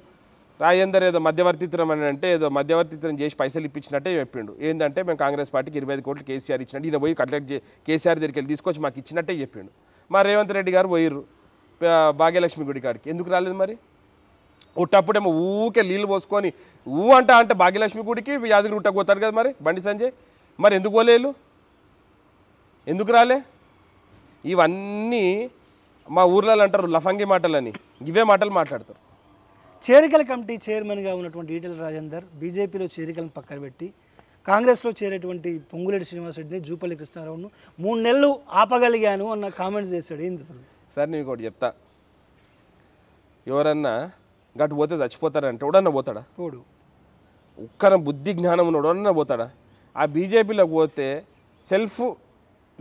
S2: రాజేందర్ ఏదో మధ్యవర్తిత్వం అని అంటే ఏదో మధ్యవర్తిత్వం చేసి పైసలు ఇప్పించినట్టే చెప్పిండు ఏంటంటే మేము కాంగ్రెస్ పార్టీకి ఇరవై ఐదు కోట్లు కేసీఆర్ ఇచ్చినట్టు ఈయన పోయి కలెక్ట్ కేసీఆర్ దగ్గరికి వెళ్ళి తీసుకొచ్చి మాకు ఇచ్చినట్టే చెప్పిండు మా రేవంత్ రెడ్డి గారు పోయిర్రు భాగ్యలక్ష్మి గుడి కాడికి ఎందుకు రాలేదు మరి ఉట్టప్పుడేమో ఊకే నీళ్ళు పోసుకొని ఊ అంట అంటే భాగ్యలక్ష్మి గుడికి యాదగిరి గుట్ట పోతాడు కదా మరి బండి సంజయ్ మరి ఎందుకు పోలేదు ఎందుకు రాలే ఇవన్నీ మా ఊర్లలో అంటారు లఫంగి మాటలని ఇవే మాటలు మాట్లాడతారు
S1: చేరికల కమిటీ చైర్మన్గా ఉన్నటువంటి ఈటెల రాజేందర్ బీజేపీలో చేరికలను పక్కన పెట్టి కాంగ్రెస్లో చేరేటువంటి పొంగులేటి శ్రీనివాసరెడ్డిని జూపల్లి కృష్ణారావును మూడు నెలలు ఆపగలిగాను
S2: అన్న కామెంట్స్ చేశాడు ఏంది సార్ నేను ఒకటి చెప్తా ఎవరన్నా గట్టు పోతే చచ్చిపోతాడంటే ఎవడన్నా పోతాడా పోడు ఒక్కన బుద్ధి జ్ఞానం ఎవడన్నా పోతాడా ఆ బీజేపీలోకి పోతే సెల్ఫ్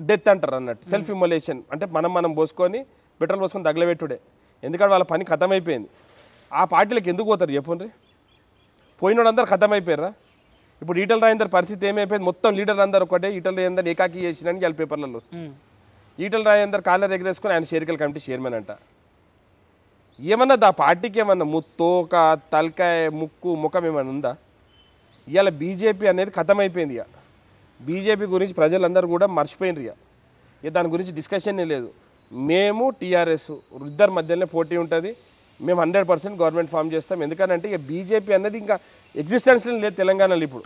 S2: డెత్ అంటారు అన్నట్టు సెల్ఫ్ ఇమోలేషన్ అంటే మనం మనం పోసుకొని పెట్రోల్ పోసుకొని తగలబెట్టుడే ఎందుకంటే వాళ్ళ పని ఖతమైపోయింది ఆ పార్టీలకు ఎందుకు పోతారు చెప్పండి పోయినోడందరూ అయిపోయారా ఇప్పుడు ఈటల రాయందరి పరిస్థితి ఏమైపోయింది మొత్తం లీడర్లు అందరు ఒకటే ఈటల రాజేందర్ ఏకాకి చేసినని వాళ్ళ పేపర్లలో ఈటల రాజేందర్ కాలర్ ఎగరేసుకొని ఆయన షేరికల్ కమిటీ చైర్మన్ అంట ఏమన్నా దా పార్టీకి ఏమన్నా ముత్తోక తలకాయ ముక్కు ముఖం ఏమైనా ఉందా ఇవాళ బీజేపీ అనేది ఖతమైపోయింది ఇక బీజేపీ గురించి ప్రజలందరూ కూడా మర్చిపోయినరు ఇక దాని గురించి డిస్కషనే లేదు మేము టీఆర్ఎస్ ఇద్దరి మధ్యలోనే పోటీ ఉంటుంది మేము హండ్రెడ్ పర్సెంట్ గవర్నమెంట్ ఫామ్ చేస్తాం ఎందుకంటే ఇక బీజేపీ అనేది ఇంకా ఎగ్జిస్టెన్స్ లేదు తెలంగాణలో ఇప్పుడు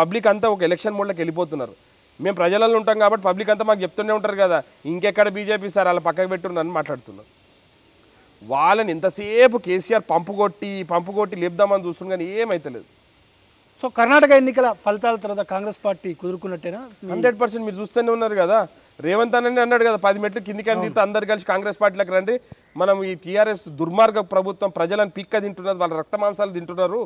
S2: పబ్లిక్ అంతా ఒక ఎలక్షన్ మోడ్లోకి వెళ్ళిపోతున్నారు మేము ప్రజలలో ఉంటాం కాబట్టి పబ్లిక్ అంతా మాకు చెప్తూనే ఉంటారు కదా ఇంకెక్కడ బీజేపీ సార్ అలా పక్కకు పెట్టున్నారు అని మాట్లాడుతున్నారు వాళ్ళని ఇంతసేపు కేసీఆర్ పంపు కొట్టి లేపుదామని చూస్తుంది కానీ ఏమైతలేదు సో కర్ణాటక ఎన్నికల ఫలితాల తర్వాత కాంగ్రెస్ పార్టీ కుదురుకున్నట్టేనా హండ్రెడ్ పర్సెంట్ మీరు చూస్తూనే ఉన్నారు కదా రేవంత్ అని అన్నాడు కదా పది మెట్లు కిందికి అందితే అందరు కలిసి కాంగ్రెస్ పార్టీలకు రండి మనం ఈ టీఆర్ఎస్ దుర్మార్గ ప్రభుత్వం ప్రజలను పిక్క తింటున్నారు వాళ్ళ రక్త మాంసాలు తింటున్నారు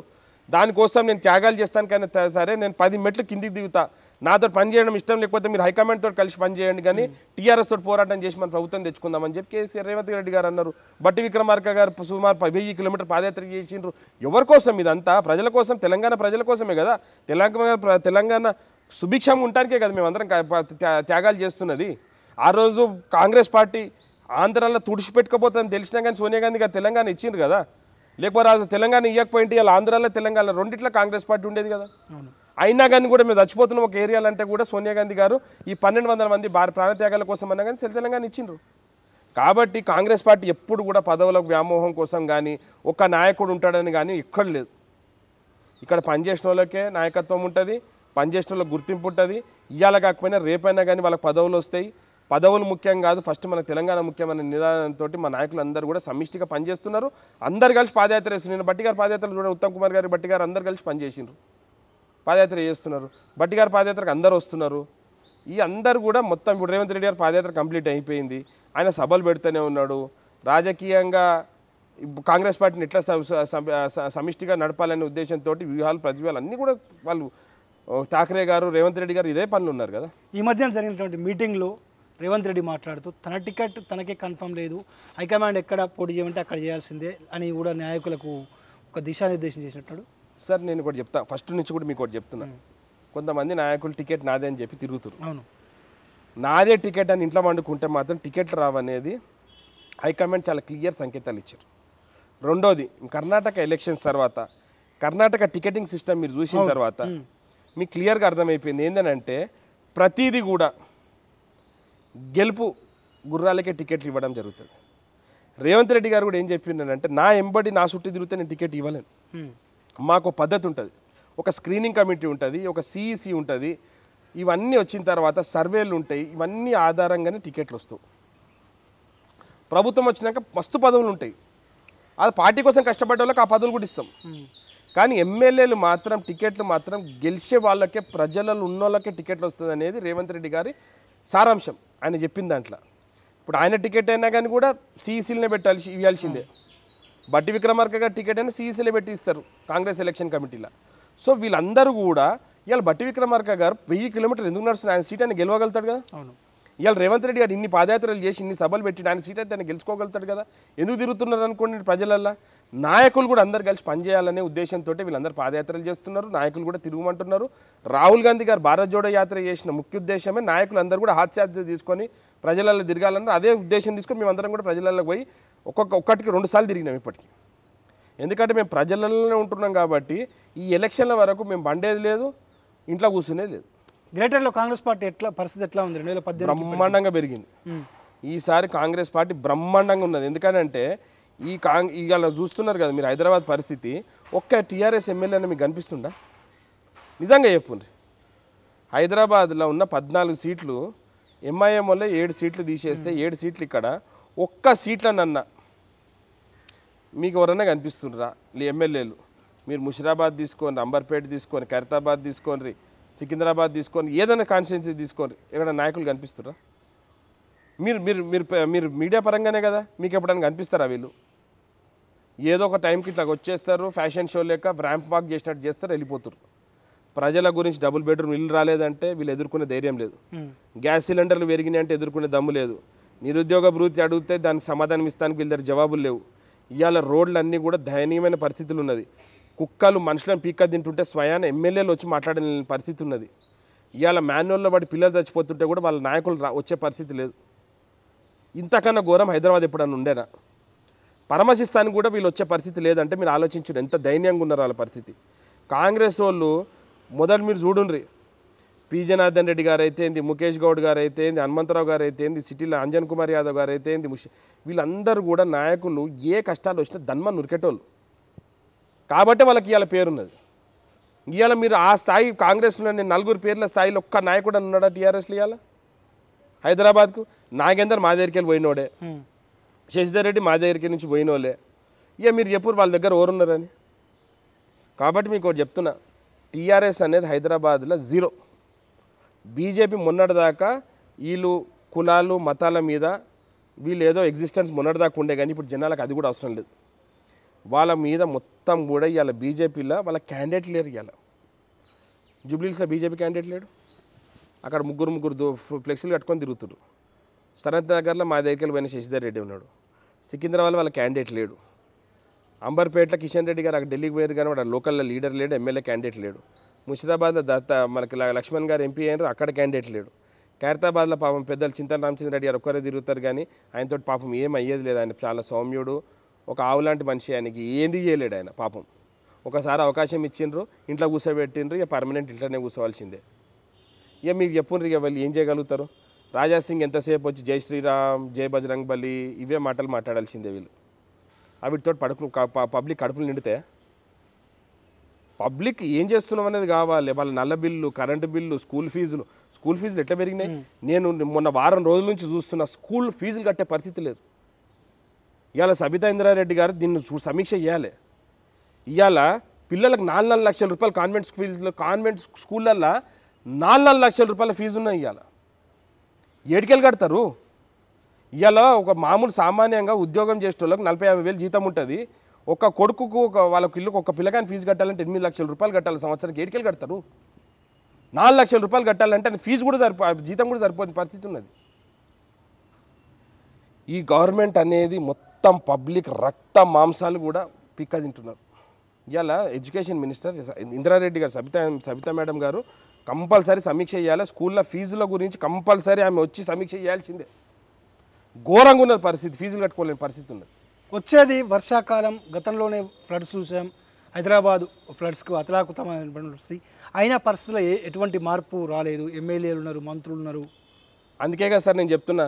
S2: దానికోసం నేను త్యాగాలు చేస్తాను కానీ సరే నేను పది మెట్లు కిందికి దిగుతా నాతో పని చేయడం ఇష్టం లేకపోతే మీరు హైకమాండ్ తోటి కలిసి పని చేయండి కానీ టీఆర్ఎస్ తోటి పోరాటం చేసి మన ప్రభుత్వం తెచ్చుకుందామని చెప్పి కేసీఆర్ రేవంత్ రెడ్డి గారు అన్నారు బట్టి విక్రమార్క గారు సుమారు వెయ్యి కిలోమీటర్ పాదయాత్ర చేసిండ్రు ఎవరి కోసం ఇదంతా ప్రజల కోసం తెలంగాణ ప్రజల కోసమే కదా తెలంగాణ తెలంగాణ సుభిక్షంగా ఉండటానికే కదా మేమందరం త్యాగాలు చేస్తున్నది ఆ రోజు కాంగ్రెస్ పార్టీ ఆంధ్రాలో తుడిచిపెట్టుకోబోతుందని తెలిసినా కానీ సోనియా గాంధీ గారు తెలంగాణ ఇచ్చిండ్రు కదా లేకపోతే తెలంగాణ ఇవ్వకపోయింటే ఇలా ఆంధ్రాలో తెలంగాణ రెండిట్లో కాంగ్రెస్ పార్టీ ఉండేది కదా అయినా కానీ కూడా మేము చచ్చిపోతున్న ఒక ఏరియాలు అంటే కూడా సోనియా గాంధీ గారు ఈ పన్నెండు వందల మంది భారీ ప్రాణత్యాగాల కోసం అన్నా కానీ తెలంగాణ ఇచ్చిండ్రు కాబట్టి కాంగ్రెస్ పార్టీ ఎప్పుడు కూడా పదవుల వ్యామోహం కోసం కానీ ఒక నాయకుడు ఉంటాడని కానీ ఇక్కడ లేదు ఇక్కడ పనిచేసిన వాళ్ళకే నాయకత్వం ఉంటుంది పనిచేసిన వాళ్ళకి గుర్తింపు ఉంటుంది ఇవాళ కాకపోయినా రేపైనా కానీ వాళ్ళకి పదవులు వస్తాయి పదవులు ముఖ్యం కాదు ఫస్ట్ మన తెలంగాణ ముఖ్యమైన నిదానంతో మా నాయకులు అందరూ కూడా సమిష్టిగా పనిచేస్తున్నారు అందరు కలిసి పాదయాత్ర చేస్తున్నారు నేను బట్టి గారు పాదయాత్రలు చూడండి ఉత్తమ్ కుమార్ గారు బట్టి గారు అందరు కలిసి పనిచేసిండ్రు పాదయాత్ర చేస్తున్నారు బట్టి పాదయాత్రకు అందరు వస్తున్నారు ఈ అందరు కూడా మొత్తం ఇప్పుడు రేవంత్ రెడ్డి గారు పాదయాత్ర కంప్లీట్ అయిపోయింది ఆయన సభలు పెడుతూనే ఉన్నాడు రాజకీయంగా కాంగ్రెస్ పార్టీని ఎట్లా సమిష్టిగా నడపాలనే ఉద్దేశంతో వ్యూహాలు ప్రతివ్యూహాలు అన్నీ కూడా వాళ్ళు ఠాకరే గారు రేవంత్ రెడ్డి గారు ఇదే పనులు ఉన్నారు కదా
S1: ఈ మధ్యన జరిగినటువంటి మీటింగ్లో రేవంత్ రెడ్డి మాట్లాడుతూ తన టికెట్ తనకే కన్ఫర్మ్ లేదు హైకమాండ్ ఎక్కడ పోటీ చేయమంటే అక్కడ చేయాల్సిందే అని కూడా నాయకులకు
S2: ఒక దిశానిర్దేశం చేసినట్టు సార్ నేను కూడా చెప్తా ఫస్ట్ నుంచి కూడా మీకు ఒకటి చెప్తున్నా కొంతమంది నాయకులు టికెట్ నాదే అని చెప్పి తిరుగుతారు అవును నాదే టికెట్ అని ఇంట్లో వండుకుంటే మాత్రం టికెట్ రావనేది హైకమాండ్ చాలా క్లియర్ సంకేతాలు ఇచ్చారు రెండోది కర్ణాటక ఎలక్షన్స్ తర్వాత కర్ణాటక టికెటింగ్ సిస్టమ్ మీరు చూసిన తర్వాత మీకు క్లియర్గా అర్థమైపోయింది ఏంటంటే ప్రతిదీ కూడా గెలుపు గుర్రాలకే టికెట్లు ఇవ్వడం జరుగుతుంది రేవంత్ రెడ్డి గారు కూడా ఏం చెప్పిందంటే నా ఎంబడి నా చుట్టూ తిరిగితే నేను టికెట్ ఇవ్వలేను మాకు పద్ధతి ఉంటుంది ఒక స్క్రీనింగ్ కమిటీ ఉంటుంది ఒక సిఈసి e ఉంటుంది ఇవన్నీ వచ్చిన తర్వాత సర్వేలు ఉంటాయి ఇవన్నీ ఆధారంగానే టికెట్లు వస్తాయి ప్రభుత్వం వచ్చినాక మస్తు పదవులు ఉంటాయి అది పార్టీ కోసం కష్టపడే వాళ్ళకి ఆ పదవులు కూడా ఇస్తాం కానీ ఎమ్మెల్యేలు మాత్రం టికెట్లు మాత్రం గెలిచే వాళ్ళకే ప్రజలలో ఉన్న వాళ్ళకే టికెట్లు వస్తుంది అనేది రేవంత్ రెడ్డి గారి సారాంశం ఆయన చెప్పింది దాంట్లో ఇప్పుడు ఆయన టికెట్ అయినా కానీ కూడా సీఈసీలనే పెట్టాల్సి ఇవ్వాల్సిందే బట్టి విక్రమార్క గారి టికెట్ అయినా సీఈసీలే పెట్టి ఇస్తారు కాంగ్రెస్ ఎలక్షన్ కమిటీలో సో వీళ్ళందరూ కూడా ఇవాళ బట్టి విక్రమార్క గారు వెయ్యి కిలోమీటర్లు ఎందుకు నడుస్తున్నారు ఆయన సీట్ ఆయన గెలవగలుగుతాడు కదా అవును ఇవాళ రేవంత్ రెడ్డి గారు ఇన్ని పాదయాత్రలు చేసి ఇన్ని సభలు పెట్టి ఆయన సీట్ అయితే ఆయన గెలుచుకోగలుగుతాడు కదా ఎందుకు తిరుగుతున్నారు అనుకోండి ప్రజలల్లా నాయకులు కూడా అందరు కలిసి పనిచేయాలనే ఉద్దేశంతో వీళ్ళందరూ పాదయాత్రలు చేస్తున్నారు నాయకులు కూడా తిరుగుమంటున్నారు రాహుల్ గాంధీ గారు భారత్ జోడో యాత్ర చేసిన ముఖ్య ఉద్దేశమే నాయకులు అందరూ కూడా హాస్యాత్ర తీసుకొని ప్రజలలో తిరగాలన్నారు అదే ఉద్దేశం తీసుకొని మేమందరం కూడా ప్రజలలో పోయి ఒక్కొక్క ఒక్కటికి రెండుసార్లు తిరిగినాం ఇప్పటికీ ఎందుకంటే మేము ప్రజలలోనే ఉంటున్నాం కాబట్టి ఈ ఎలక్షన్ల వరకు మేము బండేది లేదు ఇంట్లో కూర్చునేది లేదు గ్రేటర్లో కాంగ్రెస్ పార్టీ ఎట్లా పరిస్థితి ఎట్లా ఉంది రెండు వేల పద్దెనిమిది బ్రహ్మాండంగా పెరిగింది ఈసారి కాంగ్రెస్ పార్టీ బ్రహ్మాండంగా ఉన్నది ఎందుకంటే ఈ కాంగ్ ఇవాళ చూస్తున్నారు కదా మీరు హైదరాబాద్ పరిస్థితి ఒక్క టీఆర్ఎస్ ఎమ్మెల్యేనే మీకు కనిపిస్తుందా నిజంగా చెప్పుండ్రి హైదరాబాద్లో ఉన్న పద్నాలుగు సీట్లు ఎంఐఎం వల్ల ఏడు సీట్లు తీసేస్తే ఏడు సీట్లు ఇక్కడ ఒక్క సీట్లనన్నా మీకు ఎవరన్నా కనిపిస్తుండ్రా ఎమ్మెల్యేలు మీరు ముషిరాబాద్ తీసుకోండి అంబర్పేట తీసుకోండి ఖైరతాబాద్ తీసుకోండి సికింద్రాబాద్ తీసుకొని ఏదైనా కాన్స్టిట్యున్సీ తీసుకోండి ఏమైనా నాయకులు కనిపిస్తురా మీరు మీరు మీరు మీరు మీడియా పరంగానే కదా మీకు ఎప్పుడైనా కనిపిస్తారా వీళ్ళు ఏదో ఒక టైంకి ఇట్లా వచ్చేస్తారు ఫ్యాషన్ షో లేక ర్యాంప్ వాక్ చేసినట్టు చేస్తారు వెళ్ళిపోతారు ప్రజల గురించి డబుల్ బెడ్రూమ్ ఇల్లు రాలేదంటే వీళ్ళు ఎదుర్కొనే ధైర్యం లేదు గ్యాస్ hmm. సిలిండర్లు పెరిగినాయి అంటే ఎదుర్కొనే దమ్ము లేదు నిరుద్యోగ అభివృద్ధి అడిగితే దానికి సమాధానం ఇస్తానికి వీళ్ళ జవాబులు లేవు ఇవాళ రోడ్లు అన్నీ కూడా దయనీయమైన పరిస్థితులు ఉన్నది కుక్కలు మనుషులను పీక్క తింటుంటే స్వయాన ఎమ్మెల్యేలు వచ్చి మాట్లాడలేని పరిస్థితి ఉన్నది ఇవాళ మాన్యువల్లో పడి పిల్లలు చచ్చిపోతుంటే కూడా వాళ్ళ నాయకులు వచ్చే పరిస్థితి లేదు ఇంతకన్నా ఘోరం హైదరాబాద్ ఎప్పుడన్నా ఉండేనా పరమశిస్తానికి కూడా వీళ్ళు వచ్చే పరిస్థితి లేదంటే మీరు ఆలోచించారు ఎంత దైన్యంగా ఉన్నారు వాళ్ళ పరిస్థితి కాంగ్రెస్ వాళ్ళు మొదటి మీరు చూడుండ్రి పి జనార్దన్ రెడ్డి గారు అయితేంది ముఖేష్ గౌడ్ గారు అయితేంది హనుమంతరావు గారు అయితేంది సిటీలో అంజన్ కుమార్ యాదవ్ గారు అయితేంది వీళ్ళందరూ కూడా నాయకులు ఏ కష్టాలు వచ్చినా దన్మ నురికెటోళ్ళు కాబట్టి వాళ్ళకి ఇవాళ పేరున్నది ఇవాళ మీరు ఆ స్థాయి కాంగ్రెస్లో నేను నలుగురు పేర్ల స్థాయిలో ఒక్క నాయకుడు ఉన్నాడా టీఆర్ఎస్లో ఇవాళ హైదరాబాద్కు నాగేందర్ మా దగ్గరికి వెళ్ళి పోయినోడే శశిధర్ రెడ్డి మా దగ్గరికి నుంచి పోయినోలే ఇక మీరు ఎప్పుడు వాళ్ళ దగ్గర ఓరున్నారని కాబట్టి మీకు ఒకటి చెప్తున్నా టీఆర్ఎస్ అనేది హైదరాబాద్లో జీరో బీజేపీ మొన్నటిదాకా వీళ్ళు కులాలు మతాల మీద వీళ్ళు ఏదో ఎగ్జిస్టెన్స్ మొన్నటిదాకా ఉండే కానీ ఇప్పుడు జనాలకు అది కూడా అవసరం లేదు వాళ్ళ మీద మొత్తం కూడా ఇవాళ బీజేపీలో వాళ్ళ క్యాండిడేట్ లేరు ఇవాళ జూబ్లీహిల్స్లో బీజేపీ క్యాండిడేట్ లేడు అక్కడ ముగ్గురు ముగ్గురు ఫ్లెక్సీలు కట్టుకొని తిరుగుతున్నారు సరత్ నగర్లో మా దగ్గరికి పోయిన శశిధర్ రెడ్డి ఉన్నాడు సికింద్రాబాద్ వాళ్ళ క్యాండిడేట్ లేడు అంబర్పేటలో కిషన్ రెడ్డి గారు అక్కడ ఢిల్లీకి పోయారు కానీ వాడు లోకల్లో లీడర్ లేడు ఎమ్మెల్యే క్యాండిడేట్ లేడు ముషిదాబాద్లో దత్త మనకి లక్ష్మణ్ గారు ఎంపీ అయినారు అక్కడ క్యాండిడేట్ లేడు ఖైరతాబాద్లో పాపం పెద్దలు చింతల రామచంద్ర రెడ్డి గారు ఒక్కరే తిరుగుతారు కానీ ఆయనతో పాపం ఏం అయ్యేది లేదు ఆయన చాలా సౌమ్యుడు ఒక ఆవు లాంటి మనిషి ఆయనకి ఏంది చేయలేడు ఆయన పాపం ఒకసారి అవకాశం ఇచ్చిండ్రు ఇంట్లో కూర్చోబెట్టిండ్రు ఇక పర్మనెంట్ ఇంట్లోనే కూర్చోవాల్సిందే ఇక మీకు చెప్పుండ్రు ఇక వాళ్ళు ఏం చేయగలుగుతారు రాజా సింగ్ ఎంతసేపు వచ్చి జై శ్రీరామ్ జై బజరంగ్ బలి ఇవే మాటలు మాట్లాడాల్సిందే వీళ్ళు అవిటితో పడుకులు పబ్లిక్ కడుపులు నిండితే పబ్లిక్ ఏం చేస్తున్నాం అనేది కావాలి వాళ్ళ నల్ల బిల్లు కరెంటు బిల్లు స్కూల్ ఫీజులు స్కూల్ ఫీజులు ఎట్లా పెరిగినాయి నేను మొన్న వారం రోజుల నుంచి చూస్తున్న స్కూల్ ఫీజులు కట్టే పరిస్థితి లేదు ఇవాళ సబితా ఇంద్రారెడ్డి గారు దీన్ని సమీక్ష చేయాలి ఇవాళ పిల్లలకు నాలుగు నాలుగు లక్షల రూపాయలు కాన్వెంట్ ఫీజులో కాన్వెంట్ స్కూళ్ళల్లో నాలుగు నాలుగు లక్షల రూపాయల ఫీజు ఉన్నాయి ఇవాళ ఏడుకెళ్ళి కడతారు ఇవాళ ఒక మామూలు సామాన్యంగా ఉద్యోగం చేసే వాళ్ళకి నలభై యాభై వేలు జీతం ఉంటుంది ఒక కొడుకుకు ఒక వాళ్ళకి ఇల్లుకు ఒక పిల్లకాయని ఫీజు కట్టాలంటే ఎనిమిది లక్షల రూపాయలు కట్టాలి సంవత్సరానికి ఏడుకెళ్ళి కడతారు నాలుగు లక్షల రూపాయలు కట్టాలంటే ఫీజు కూడా సరిపో జీతం కూడా సరిపోయిన పరిస్థితి ఉన్నది ఈ గవర్నమెంట్ అనేది మొత్తం మొత్తం పబ్లిక్ రక్త మాంసాలు కూడా పిక్క తింటున్నారు ఇవాళ ఎడ్యుకేషన్ మినిస్టర్ ఇందిరారెడ్డి గారు సబితా సబితా మేడం గారు కంపల్సరీ సమీక్ష చేయాలి స్కూల్లో ఫీజుల గురించి కంపల్సరీ ఆమె వచ్చి సమీక్ష చేయాల్సిందే ఘోరంగా ఉన్న పరిస్థితి ఫీజులు కట్టుకోలేని పరిస్థితి ఉన్నది
S1: వచ్చేది వర్షాకాలం గతంలోనే ఫ్లడ్స్ చూసాం హైదరాబాద్ ఫ్లడ్స్కు పరిస్థితి అయినా పరిస్థితుల్లో ఎటువంటి
S2: మార్పు రాలేదు ఎమ్మెల్యేలు ఉన్నారు మంత్రులు ఉన్నారు అందుకే కదా సార్ నేను చెప్తున్నా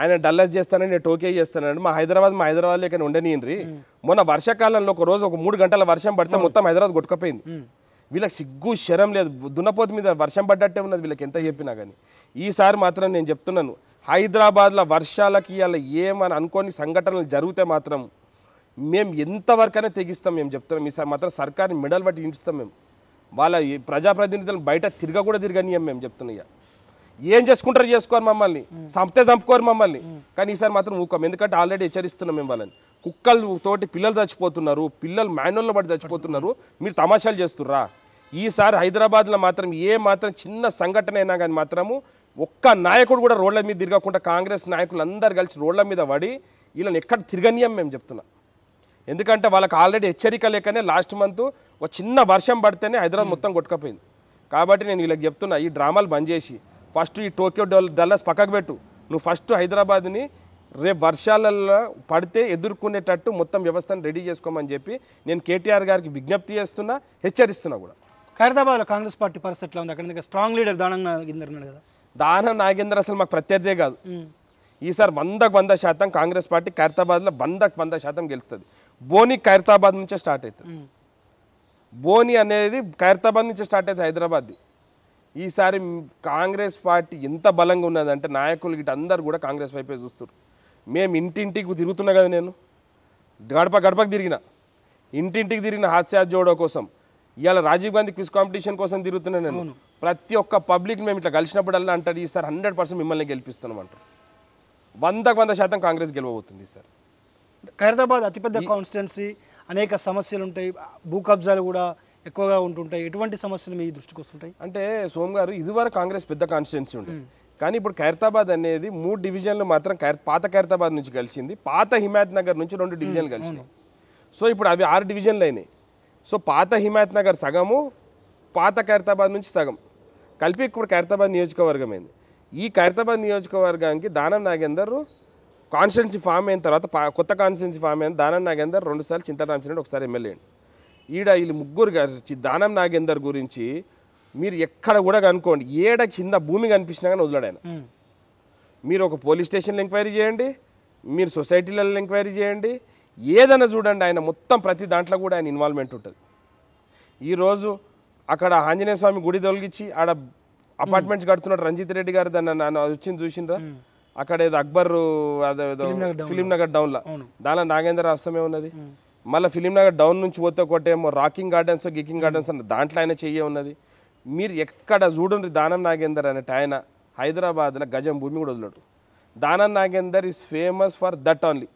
S2: ఆయన డల్లస్ చేస్తానని నేను టోకే చేస్తానండి మా హైదరాబాద్ మా హైదరాబాద్లో ఇక్కడ ఉండనియండి మొన్న వర్షాకాలంలో ఒక రోజు ఒక మూడు గంటల వర్షం పడితే మొత్తం హైదరాబాద్ కొట్టుకపోయింది వీళ్ళకి సిగ్గు శరం లేదు దున్నపోతు మీద వర్షం పడ్డట్టే ఉన్నది వీళ్ళకి ఎంత చెప్పినా కానీ ఈసారి మాత్రం నేను చెప్తున్నాను హైదరాబాద్లో వర్షాలకి అలా ఏమని అనుకోని సంఘటనలు జరిగితే మాత్రం మేము ఎంతవరకైనా తెగిస్తాం మేము చెప్తున్నాం ఈసారి మాత్రం సర్కార్ని మెడల్ బట్టి ఇంటిస్తాం మేము వాళ్ళ ప్రజాప్రతినిధులను బయట తిరగకూడదు తిరగనియం మేము చెప్తున్నాం ఏం చేసుకుంటారు చేసుకోరు మమ్మల్ని చంపితే చంపుకోరు మమ్మల్ని కానీ ఈసారి మాత్రం ఊకం ఎందుకంటే ఆల్రెడీ హెచ్చరిస్తున్నాం మేము వాళ్ళని కుక్కలు తోటి పిల్లలు చచ్చిపోతున్నారు పిల్లలు మాన్యువల్లో పడి చచ్చిపోతున్నారు మీరు తమాషాలు చేస్తుర్రా ఈసారి హైదరాబాద్లో మాత్రం ఏ మాత్రం చిన్న సంఘటన అయినా కానీ మాత్రము ఒక్క నాయకుడు కూడా రోడ్ల మీద తిరగకుండా కాంగ్రెస్ నాయకులు అందరు కలిసి రోడ్ల మీద పడి వీళ్ళని ఎక్కడ తిరగనీయం మేము చెప్తున్నాం ఎందుకంటే వాళ్ళకి ఆల్రెడీ హెచ్చరిక లేకనే లాస్ట్ మంత్ ఒక చిన్న వర్షం పడితేనే హైదరాబాద్ మొత్తం కొట్టుకపోయింది కాబట్టి నేను వీళ్ళకి చెప్తున్నా ఈ డ్రామాలు బంద్ చేసి ఫస్ట్ ఈ టోక్యో డల్ డల్లస్ పక్కకు పెట్టు నువ్వు ఫస్ట్ హైదరాబాద్ని రేపు వర్షాలలో పడితే ఎదుర్కొనేటట్టు మొత్తం వ్యవస్థను రెడీ చేసుకోమని చెప్పి నేను కేటీఆర్ గారికి విజ్ఞప్తి చేస్తున్నా హెచ్చరిస్తున్నా కూడా ఖైరదాబాద్లో కాంగ్రెస్ పార్టీ పరిస్థితి ఎట్లా ఉంది అక్కడ స్ట్రాంగ్ లీడర్ దానం నాగేందర్ కదా దానం నాగేందర్ అసలు మాకు ప్రత్యర్థే కాదు ఈసారి వందకు వంద శాతం కాంగ్రెస్ పార్టీ ఖైరతాబాద్లో వందకు వంద శాతం గెలుస్తుంది బోని ఖైరతాబాద్ నుంచే స్టార్ట్ అవుతుంది బోని అనేది ఖైరతాబాద్ నుంచే స్టార్ట్ అవుతుంది హైదరాబాద్ది ఈసారి కాంగ్రెస్ పార్టీ ఎంత బలంగా ఉన్నదంటే నాయకులు గిట్ అందరు కూడా కాంగ్రెస్ వైపే చూస్తారు మేము ఇంటింటికి తిరుగుతున్నా కదా నేను గడప గడపకు తిరిగిన ఇంటింటికి తిరిగిన హాస్యాత్ జోడో కోసం ఇవాళ రాజీవ్ గాంధీ క్విజ్ కాంపిటీషన్ కోసం తిరుగుతున్నా నేను ప్రతి ఒక్క పబ్లిక్ మేము ఇట్లా కలిసినప్పుడల్లా అంటారు ఈసారి హండ్రెడ్ పర్సెంట్ మిమ్మల్ని గెలిపిస్తున్నాం అంటారు వందకు వంద శాతం కాంగ్రెస్ గెలవబోతుంది సార్ ఖైరదాబాద్ అతిపెద్ద కాన్స్టిట్యున్సీ అనేక సమస్యలు ఉంటాయి భూ కబ్జాలు కూడా ఎక్కువగా ఉంటుంటాయి ఎటువంటి సమస్యలు మీ దృష్టికి వస్తుంటాయి అంటే సోమ్ గారు ఇదివరకు కాంగ్రెస్ పెద్ద కాన్స్టిట్యున్సీ ఉండేది కానీ ఇప్పుడు ఖైరతాబాద్ అనేది మూడు డివిజన్లు మాత్రం పాత ఖైరతాబాద్ నుంచి కలిసింది పాత హిమాయత్ నగర్ నుంచి రెండు డివిజన్లు కలిసినాయి సో ఇప్పుడు అవి ఆరు డివిజన్లు అయినాయి సో పాత హిమాయత్ నగర్ సగము పాత ఖైరతాబాద్ నుంచి సగం కలిపి ఇప్పుడు ఖైరతాబాద్ నియోజకవర్గం అయింది ఈ ఖైరతాబాద్ నియోజకవర్గానికి దానం నాగేందర్ కాన్స్టిట్యున్సీ ఫామ్ అయిన తర్వాత కొత్త కాన్స్టిట్యున్సీ ఫామ్ అయిన దానం నాగేందర్ రెండుసార్లు చింతరామచంద్రుడు ఒకసారి ఎమ్మెల్యే అండి ఈడ వీళ్ళు ముగ్గురు గారి దానం నాగేందర్ గురించి మీరు ఎక్కడ కూడా కనుక్కోండి ఏడ చిన్న భూమి కనిపించినా కానీ వదిలాడు మీరు ఒక పోలీస్ స్టేషన్లో ఎంక్వైరీ చేయండి మీరు సొసైటీలలో ఎంక్వైరీ చేయండి ఏదైనా చూడండి ఆయన మొత్తం ప్రతి దాంట్లో కూడా ఆయన ఇన్వాల్వ్మెంట్ ఉంటుంది ఈరోజు అక్కడ ఆంజనేయ స్వామి గుడి తొలగించి ఆడ అపార్ట్మెంట్స్ కడుతున్నాడు రంజిత్ రెడ్డి గారు దాన్ని నన్ను వచ్చింది చూసిండ్రా అక్కడ ఏదో అక్బర్ అదే ఫిలిం నగర్ డౌన్లో దానిలో నాగేంద్ర రాస్తమే ఉన్నది మళ్ళీ ఫిలిం నగర్ డౌన్ నుంచి పోతే ఒకటేమో రాకింగ్ గార్డెన్స్ గికింగ్ గార్డెన్స్ అన్న దాంట్లో ఆయన చెయ్యే ఉన్నది మీరు ఎక్కడ చూడండి దానం నాగేందర్ అనే ఆయన హైదరాబాద్లో గజం భూమి కూడా వదలడు Danam Nagender is famous for that only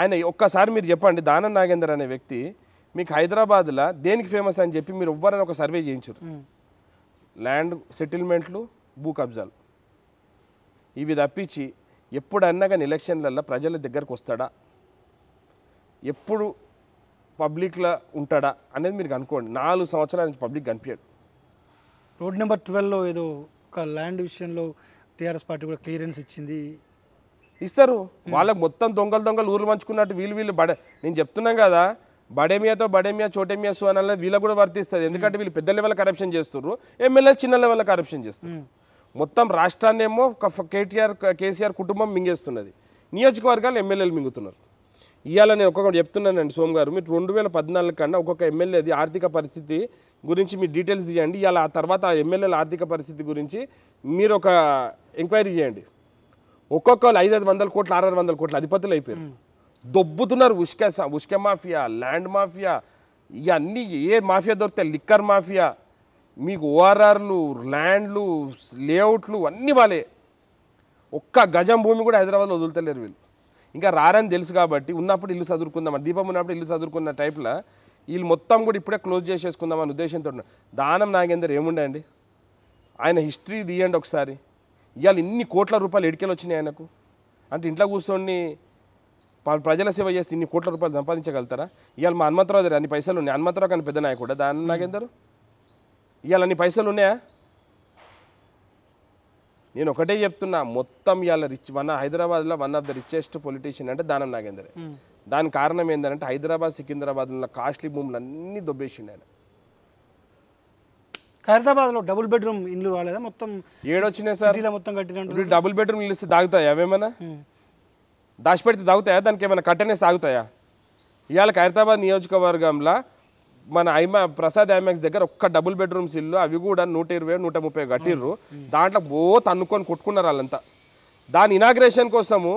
S2: ఆయన ఒక్కసారి మీరు చెప్పండి దానం నాగేందర్ అనే వ్యక్తి మీకు హైదరాబాద్లో దేనికి ఫేమస్ అని చెప్పి మీరు ఎవ్వరైనా ఒక సర్వే చేయించారు ల్యాండ్ సెటిల్మెంట్లు భూ కబ్జాలు ఇవి తప్పించి ఎప్పుడన్నా కానీ ఎలక్షన్లలో ప్రజల దగ్గరకు వస్తాడా ఎప్పుడు పబ్లిక్లో ఉంటాడా అనేది మీరు అనుకోండి నాలుగు సంవత్సరాల నుంచి పబ్లిక్ కనిపించాడు రోడ్ నెంబర్ ట్వెల్వ్లో ఏదో ఒక ల్యాండ్ విషయంలో టీఆర్ఎస్ పార్టీ కూడా క్లియరెన్స్ ఇచ్చింది ఇస్తారు వాళ్ళకి మొత్తం దొంగలు దొంగలు ఊర్లు పంచుకున్నట్టు వీళ్ళు వీళ్ళు బడే నేను చెప్తున్నాం కదా బడేమియాతో బడేమియా చోటేమియా సు అనేది వీళ్ళకి కూడా వర్తిస్తుంది ఎందుకంటే వీళ్ళు పెద్ద లెవెల్ కరప్షన్ చేస్తున్నారు ఎమ్మెల్యే చిన్న లెవెల్ కరప్షన్ చేస్తున్నారు మొత్తం రాష్ట్రాన్ని ఏమో కేటీఆర్ కేసీఆర్ కుటుంబం మింగేస్తున్నది నియోజకవర్గాలు ఎమ్మెల్యేలు మింగుతున్నారు ఇవాళ నేను ఒక్కొక్కటి చెప్తున్నానండి సోమ్ గారు మీరు రెండు వేల పద్నాలుగు కన్నా ఒక్కొక్క ఎమ్మెల్యేది ఆర్థిక పరిస్థితి గురించి మీ డీటెయిల్స్ తీయండి ఇవాళ ఆ తర్వాత ఆ ఎమ్మెల్యేల ఆర్థిక పరిస్థితి గురించి మీరు ఒక ఎంక్వైరీ చేయండి ఒక్కొక్కరు ఐదు ఐదు వందల కోట్లు ఆరు వందల కోట్లు అధిపతులు అయిపోయారు దొబ్బుతున్నారు ఉష్క ఉష్క మాఫియా ల్యాండ్ మాఫియా ఇవన్నీ ఏ మాఫియా దొరికితే లిక్కర్ మాఫియా మీకు ఓఆర్ఆర్లు ల్యాండ్లు లేఅవుట్లు అన్నీ వాళ్ళే ఒక్క గజం భూమి కూడా హైదరాబాద్లో వదులుతలేరు వీళ్ళు ఇంకా రారని తెలుసు కాబట్టి ఉన్నప్పుడు ఇల్లు చదువుకుందాం దీపం ఉన్నప్పుడు ఇల్లు చదువుకున్న టైప్లో వీళ్ళు మొత్తం కూడా ఇప్పుడే క్లోజ్ చేసేసుకుందాం అనే ఉద్దేశంతో దానం నాగేందర్ ఏముండండి ఆయన హిస్టరీ తీయండి ఒకసారి ఇవాళ ఇన్ని కోట్ల రూపాయలు ఎడికెలు వచ్చినాయి ఆయనకు అంటే ఇంట్లో కూర్చొని ప్రజల సేవ చేస్తే ఇన్ని కోట్ల రూపాయలు సంపాదించగలుగుతారా ఇవాళ మా హనుమంతరావు దగ్గర అన్ని పైసలు ఉన్నాయి హనుమంతరావు కానీ పెద్ద నాయకుడు దాని నాగేందరు ఇవాళ అన్ని పైసలు ఉన్నాయా నేను ఒకటే చెప్తున్నా మొత్తం ఇవాళ రిచ్ వన్ హైదరాబాద్లో one of the richest politician అంటే దానం నాగేందర్ దాని కారణం ఏంటంటే హైదరాబాద్ సికింద్రాబాద్ ఉన్న కాస్ట్లీ భూములు అన్నీ దొబ్బేసిండే హైదరాబాద్లో డబుల్ బెడ్రూమ్ ఇల్లు రాలేదా మొత్తం ఏడొచ్చినాయి సార్ మొత్తం కట్టినట్టు డబుల్ బెడ్రూమ్ ఇల్లు ఇస్తే దాగుతాయా అవేమైనా దాచిపెడితే దాగుతాయా దానికి ఏమైనా కట్టనే సాగుతాయా ఇవాళ హైదరాబాద్ నియోజకవర్గంలో మన ఐమా ప్రసాద్ ఐమాక్స్ దగ్గర ఒక్క డబుల్ బెడ్రూమ్స్ ఇల్లు అవి కూడా నూట ఇరవై నూట ముప్పై కట్టిర్రు దాంట్లో ఓ తన్నుకొని కొట్టుకున్నారు వాళ్ళంతా దాని ఇనాగ్రేషన్ కోసము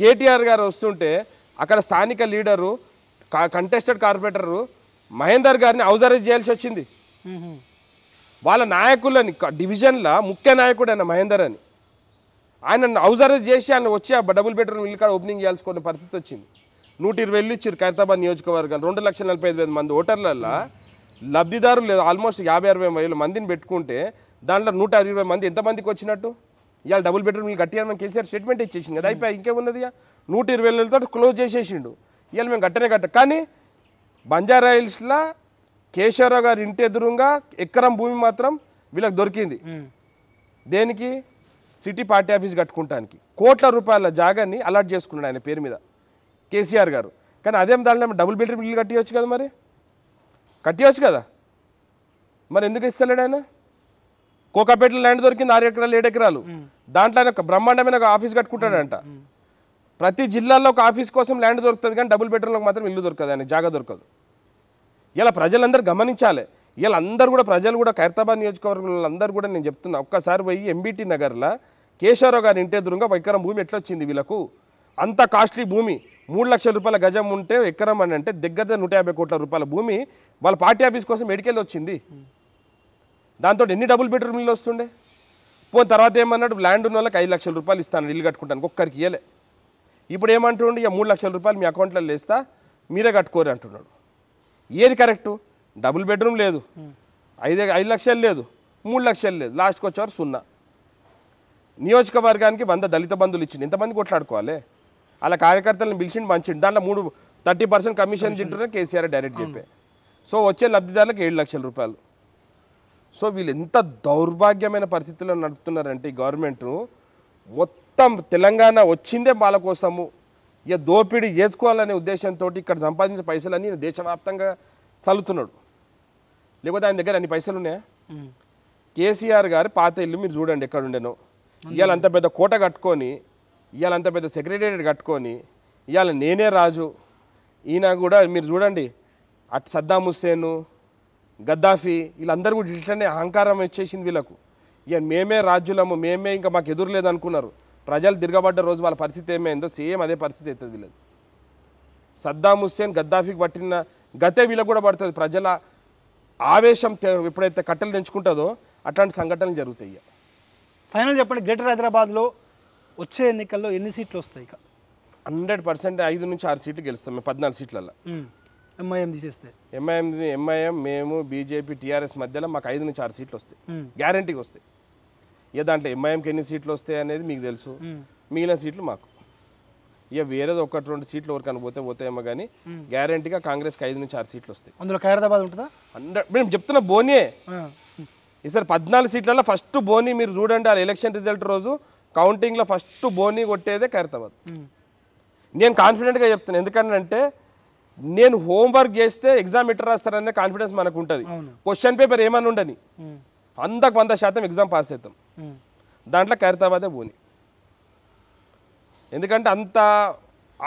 S2: కేటీఆర్ గారు వస్తుంటే అక్కడ స్థానిక లీడరు కంటెస్టెడ్ కార్పొరేటరు మహేందర్ గారిని హౌస్ చేయాల్సి వచ్చింది వాళ్ళ నాయకులని డివిజన్లో ముఖ్య నాయకుడు ఆయన మహేందర్ అని ఆయన హౌస్ చేసి ఆయన వచ్చి ఆ డబుల్ బెడ్రూమ్ ఇల్లు కాడ ఓపెనింగ్ చేయాల్సుకునే పరిస్థితి వచ్చింది నూట ఇరవై వేలు ఇచ్చారు ఖైరతాబాద్ నియోజకవర్గం రెండు లక్షల నలభై ఐదు వేల మంది ఓటర్లల్లో లబ్ధిదారులు లేదు ఆల్మోస్ట్ యాభై అరవై వేల మందిని పెట్టుకుంటే దాంట్లో నూట ఇరవై మంది ఎంతమందికి వచ్చినట్టు ఇవాళ డబుల్ బెడ్రూమ్ ఇల్లు కట్టియాలని కేసీఆర్ స్టేట్మెంట్ ఇచ్చేసింది కదా అయిపోయి ఇంకేమున్నది నూట ఇరవై వేలతో క్లోజ్ చేసేసిండు ఇవాళ మేము కట్టనే కట్ట కానీ బంజారా హిల్స్లో కేశవరావు గారి ఇంటి ఎదురుగా ఎకరం భూమి మాత్రం వీళ్ళకి దొరికింది దేనికి సిటీ పార్టీ ఆఫీస్ కట్టుకుంటానికి కోట్ల రూపాయల జాగాన్ని అలాట్ చేసుకున్నాడు ఆయన పేరు మీద కేసీఆర్ గారు కానీ అదేం దాంట్లో డబుల్ బెడ్రూమ్ ఇల్లు కట్టివచ్చు కదా మరి కట్టివచ్చు కదా మరి ఎందుకు ఇస్తలేడు ఆయన కోకాపేట ల్యాండ్ దొరికింది ఆరు ఎకరాలు ఏడు ఎకరాలు దాంట్లో ఒక బ్రహ్మాండమైన ఒక ఆఫీస్ కట్టుకుంటాడంట ప్రతి జిల్లాలో ఒక ఆఫీస్ కోసం ల్యాండ్ దొరుకుతుంది కానీ డబుల్ బెడ్రూమ్లకు మాత్రం ఇల్లు దొరకదు ఆయన జాగా దొరకదు ఇలా ప్రజలందరూ గమనించాలి ఇలా అందరూ కూడా ప్రజలు కూడా ఖైరతాబాద్ నియోజకవర్గంలో అందరూ కూడా నేను చెప్తున్నా ఒక్కసారి పోయి ఎంబీటీ నగర్లో కేశవరావు గారి ఇంటి ఎదురుగా వైకరం భూమి ఎట్లొచ్చింది వీళ్ళకు అంత కాస్ట్లీ భూమి మూడు లక్షల రూపాయల గజం ఉంటే ఎక్కడం అని అంటే దగ్గర నూట యాభై కోట్ల రూపాయల భూమి వాళ్ళ పార్టీ ఆఫీస్ కోసం ఎడికెళ్ళి వచ్చింది దాంతో ఎన్ని డబుల్ బెడ్రూమ్లు వస్తుండే పోయిన తర్వాత ఏమన్నాడు ల్యాండ్ ఉన్న వాళ్ళకి ఐదు లక్షల రూపాయలు ఇస్తాను ఇల్లు కట్టుకుంటాను ఒక్కరికి ఇవ్వలే ఇప్పుడు ఏమంటుండ ఇక మూడు లక్షల రూపాయలు మీ అకౌంట్లో లేస్తా మీరే కట్టుకోరు అంటున్నాడు ఏది కరెక్టు డబుల్ బెడ్రూమ్ లేదు ఐదు ఐదు లక్షలు లేదు మూడు లక్షలు లేదు లాస్ట్కి వచ్చేవారు సున్నా నియోజకవర్గానికి వంద దళిత బంధువులు ఇచ్చింది ఎంతమంది కొట్లాడుకోవాలి అలా కార్యకర్తలను పిలిచి మంచి దాంట్లో మూడు థర్టీ పర్సెంట్ కమిషన్ తింటున్నా కేసీఆర్ డైరెక్ట్ చెప్పే సో వచ్చే లబ్ధిదారులకు ఏడు లక్షల రూపాయలు సో వీళ్ళు ఎంత దౌర్భాగ్యమైన పరిస్థితుల్లో నడుపుతున్నారంటే ఈ గవర్నమెంట్ మొత్తం తెలంగాణ వచ్చిందే వాళ్ళ కోసము ఇక దోపిడీ చేసుకోవాలనే ఉద్దేశంతో ఇక్కడ సంపాదించిన పైసలన్నీ దేశవ్యాప్తంగా చల్లుతున్నాడు లేకపోతే ఆయన దగ్గర అన్ని పైసలు ఉన్నాయా కేసీఆర్ గారు పాత ఇల్లు మీరు చూడండి ఎక్కడ ఉండేనో ఇవాళ అంత పెద్ద కోట కట్టుకొని ఇవాళ అంత పెద్ద సెక్రటేరియట్ కట్టుకొని ఇవాళ నేనే రాజు ఈయన కూడా మీరు చూడండి అటు సద్దాం హుస్సేను గద్దాఫీ వీళ్ళందరూ కూడా ఇట్లనే అహంకారం వచ్చేసింది వీళ్ళకు ఇక మేమే రాజ్యులము మేమే ఇంకా మాకు ఎదురు లేదనుకున్నారు ప్రజలు తిరగబడ్డ రోజు వాళ్ళ పరిస్థితి ఏమైందో సేమ్ అదే పరిస్థితి అవుతుంది వీళ్ళది సద్దాం హుస్సేన్ గద్దాఫీకి పట్టిన గతే వీళ్ళకు కూడా పడుతుంది ప్రజల ఆవేశం ఎప్పుడైతే కట్టెలు తెంచుకుంటుందో అట్లాంటి సంఘటనలు జరుగుతాయి ఫైనల్ చెప్పండి గ్రేటర్ హైదరాబాద్లో వచ్చే ఎన్నికల్లో ఎన్ని సీట్లు వస్తాయి ఇక హండ్రెడ్ పర్సెంట్ ఐదు నుంచి ఆరు సీట్లు గెలుస్తాం మేము పద్నాలుగు సీట్లలో ఎంఐఎం తీసేస్తే ఎంఐఎం ఎంఐఎం మేము బీజేపీ టీఆర్ఎస్ మధ్యలో మాకు ఐదు నుంచి ఆరు సీట్లు వస్తాయి గ్యారంటీకి వస్తాయి ఇక దాంట్లో ఎంఐఎంకి ఎన్ని సీట్లు వస్తాయి అనేది మీకు తెలుసు మిగిలిన సీట్లు మాకు ఇక వేరేది ఒకటి రెండు సీట్లు ఎవరికైనా పోతే పోతాయేమో కానీ గ్యారంటీగా కాంగ్రెస్కి ఐదు నుంచి ఆరు సీట్లు వస్తాయి అందులో హైదరాబాద్ ఉంటుందా హండ్రెడ్ మేము చెప్తున్నా బోనే ఈసారి పద్నాలుగు సీట్లలో ఫస్ట్ బోని మీరు చూడండి ఆ ఎలక్షన్ రిజల్ట్ రోజు కౌంటింగ్లో ఫస్ట్ బోనీ కొట్టేదే ఖైరతాబాద్ నేను కాన్ఫిడెంట్గా చెప్తాను ఎందుకంటే నేను హోంవర్క్ చేస్తే ఎగ్జామ్ ఎట్లా రాస్తారనే కాన్ఫిడెన్స్ మనకు ఉంటుంది క్వశ్చన్ పేపర్ ఏమని ఉండని వందకు వంద శాతం ఎగ్జామ్ పాస్ అవుతాం దాంట్లో ఖైరతాబాదే బోని ఎందుకంటే అంత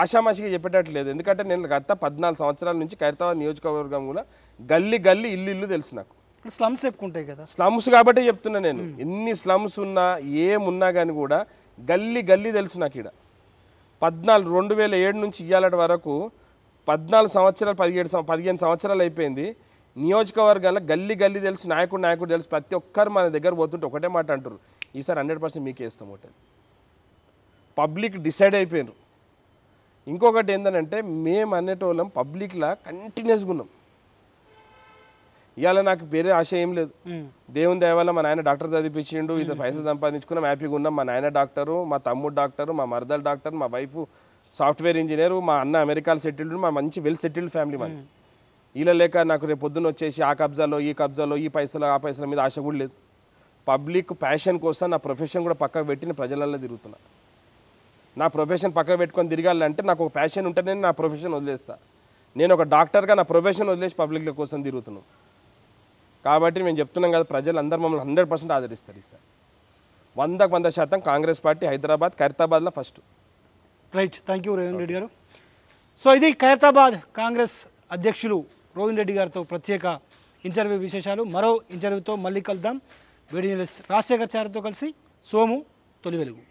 S2: ఆషామాషిగా చెప్పేటట్టు లేదు ఎందుకంటే నేను గత పద్నాలుగు సంవత్సరాల నుంచి ఖైరతాబాద్ నియోజకవర్గం కూడా గల్లీ గల్లీ ఇల్లు ఇల్లు తెలుసు నాకు
S1: స్లమ్స్ చెప్పుకుంటాయి కదా
S2: స్లమ్స్ కాబట్టి చెప్తున్నా నేను ఎన్ని స్లమ్స్ ఉన్నా ఏమున్నా కానీ కూడా గల్లీ గల్లీ తెలుసు నాకు ఇక్కడ పద్నాలుగు రెండు వేల ఏడు నుంచి ఇయ్యాలటి వరకు పద్నాలుగు సంవత్సరాలు పదిహేడు పదిహేను సంవత్సరాలు అయిపోయింది నియోజకవర్గాల గల్లీ గల్లీ తెలుసు నాయకుడు నాయకుడు తెలుసు ప్రతి ఒక్కరు మన దగ్గర పోతుంటే ఒకటే మాట అంటారు ఈసారి హండ్రెడ్ పర్సెంట్ మీకే ఇస్తాం ఒకటి పబ్లిక్ డిసైడ్ అయిపోయినారు ఇంకొకటి ఏంటంటే మేము అనేటోళ్ళం పబ్లిక్లా కంటిన్యూస్గా ఉన్నాం ఇవాళ నాకు వేరే ఆశ ఏం లేదు దేవుని దేవాల మా నాయన డాక్టర్ చదివించిండు ఇది పైసలు సంపాదించుకున్నాం హ్యాపీగా ఉన్నాం మా నాయన డాక్టరు మా తమ్ముడు డాక్టరు మా మరదల డాక్టర్ మా వైఫ్ సాఫ్ట్వేర్ ఇంజనీర్ మా అన్న అమెరికాలో సెటిల్డ్ మా మంచి వెల్ సెటిల్డ్ ఫ్యామిలీ మన ఇలా లేక నాకు రేపు పొద్దున్న వచ్చేసి ఆ కబ్జాలో ఈ కబ్జాలో ఈ పైసలు ఆ పైసల మీద ఆశ కూడా లేదు పబ్లిక్ ప్యాషన్ కోసం నా ప్రొఫెషన్ కూడా పక్కకు పెట్టిన ప్రజలలో తిరుగుతున్నా నా ప్రొఫెషన్ పక్కకు పెట్టుకొని తిరగాలంటే నాకు ఒక ప్యాషన్ ఉంటేనే నా ప్రొఫెషన్ వదిలేస్తా నేను ఒక డాక్టర్గా నా ప్రొఫెషన్ వదిలేసి పబ్లిక్ కోసం తిరుగుతున్నాను కాబట్టి మేము చెప్తున్నాం కదా ప్రజలు మమ్మల్ని హండ్రెడ్ పర్సెంట్ ఆదరిస్తారు సార్ వందకు వంద శాతం కాంగ్రెస్ పార్టీ హైదరాబాద్ ఖైరతాబాద్లో first right thank you Revanth Reddy గారు సో ఇది ఖైరతాబాద్ కాంగ్రెస్ అధ్యక్షులు
S1: రోహిన్ రెడ్డి గారితో ప్రత్యేక ఇంటర్వ్యూ విశేషాలు మరో ఇంటర్వ్యూతో మళ్ళీ కలుద్దాం వేడి రాజశేఖర్ చారితో కలిసి సోము తొలి వెలుగు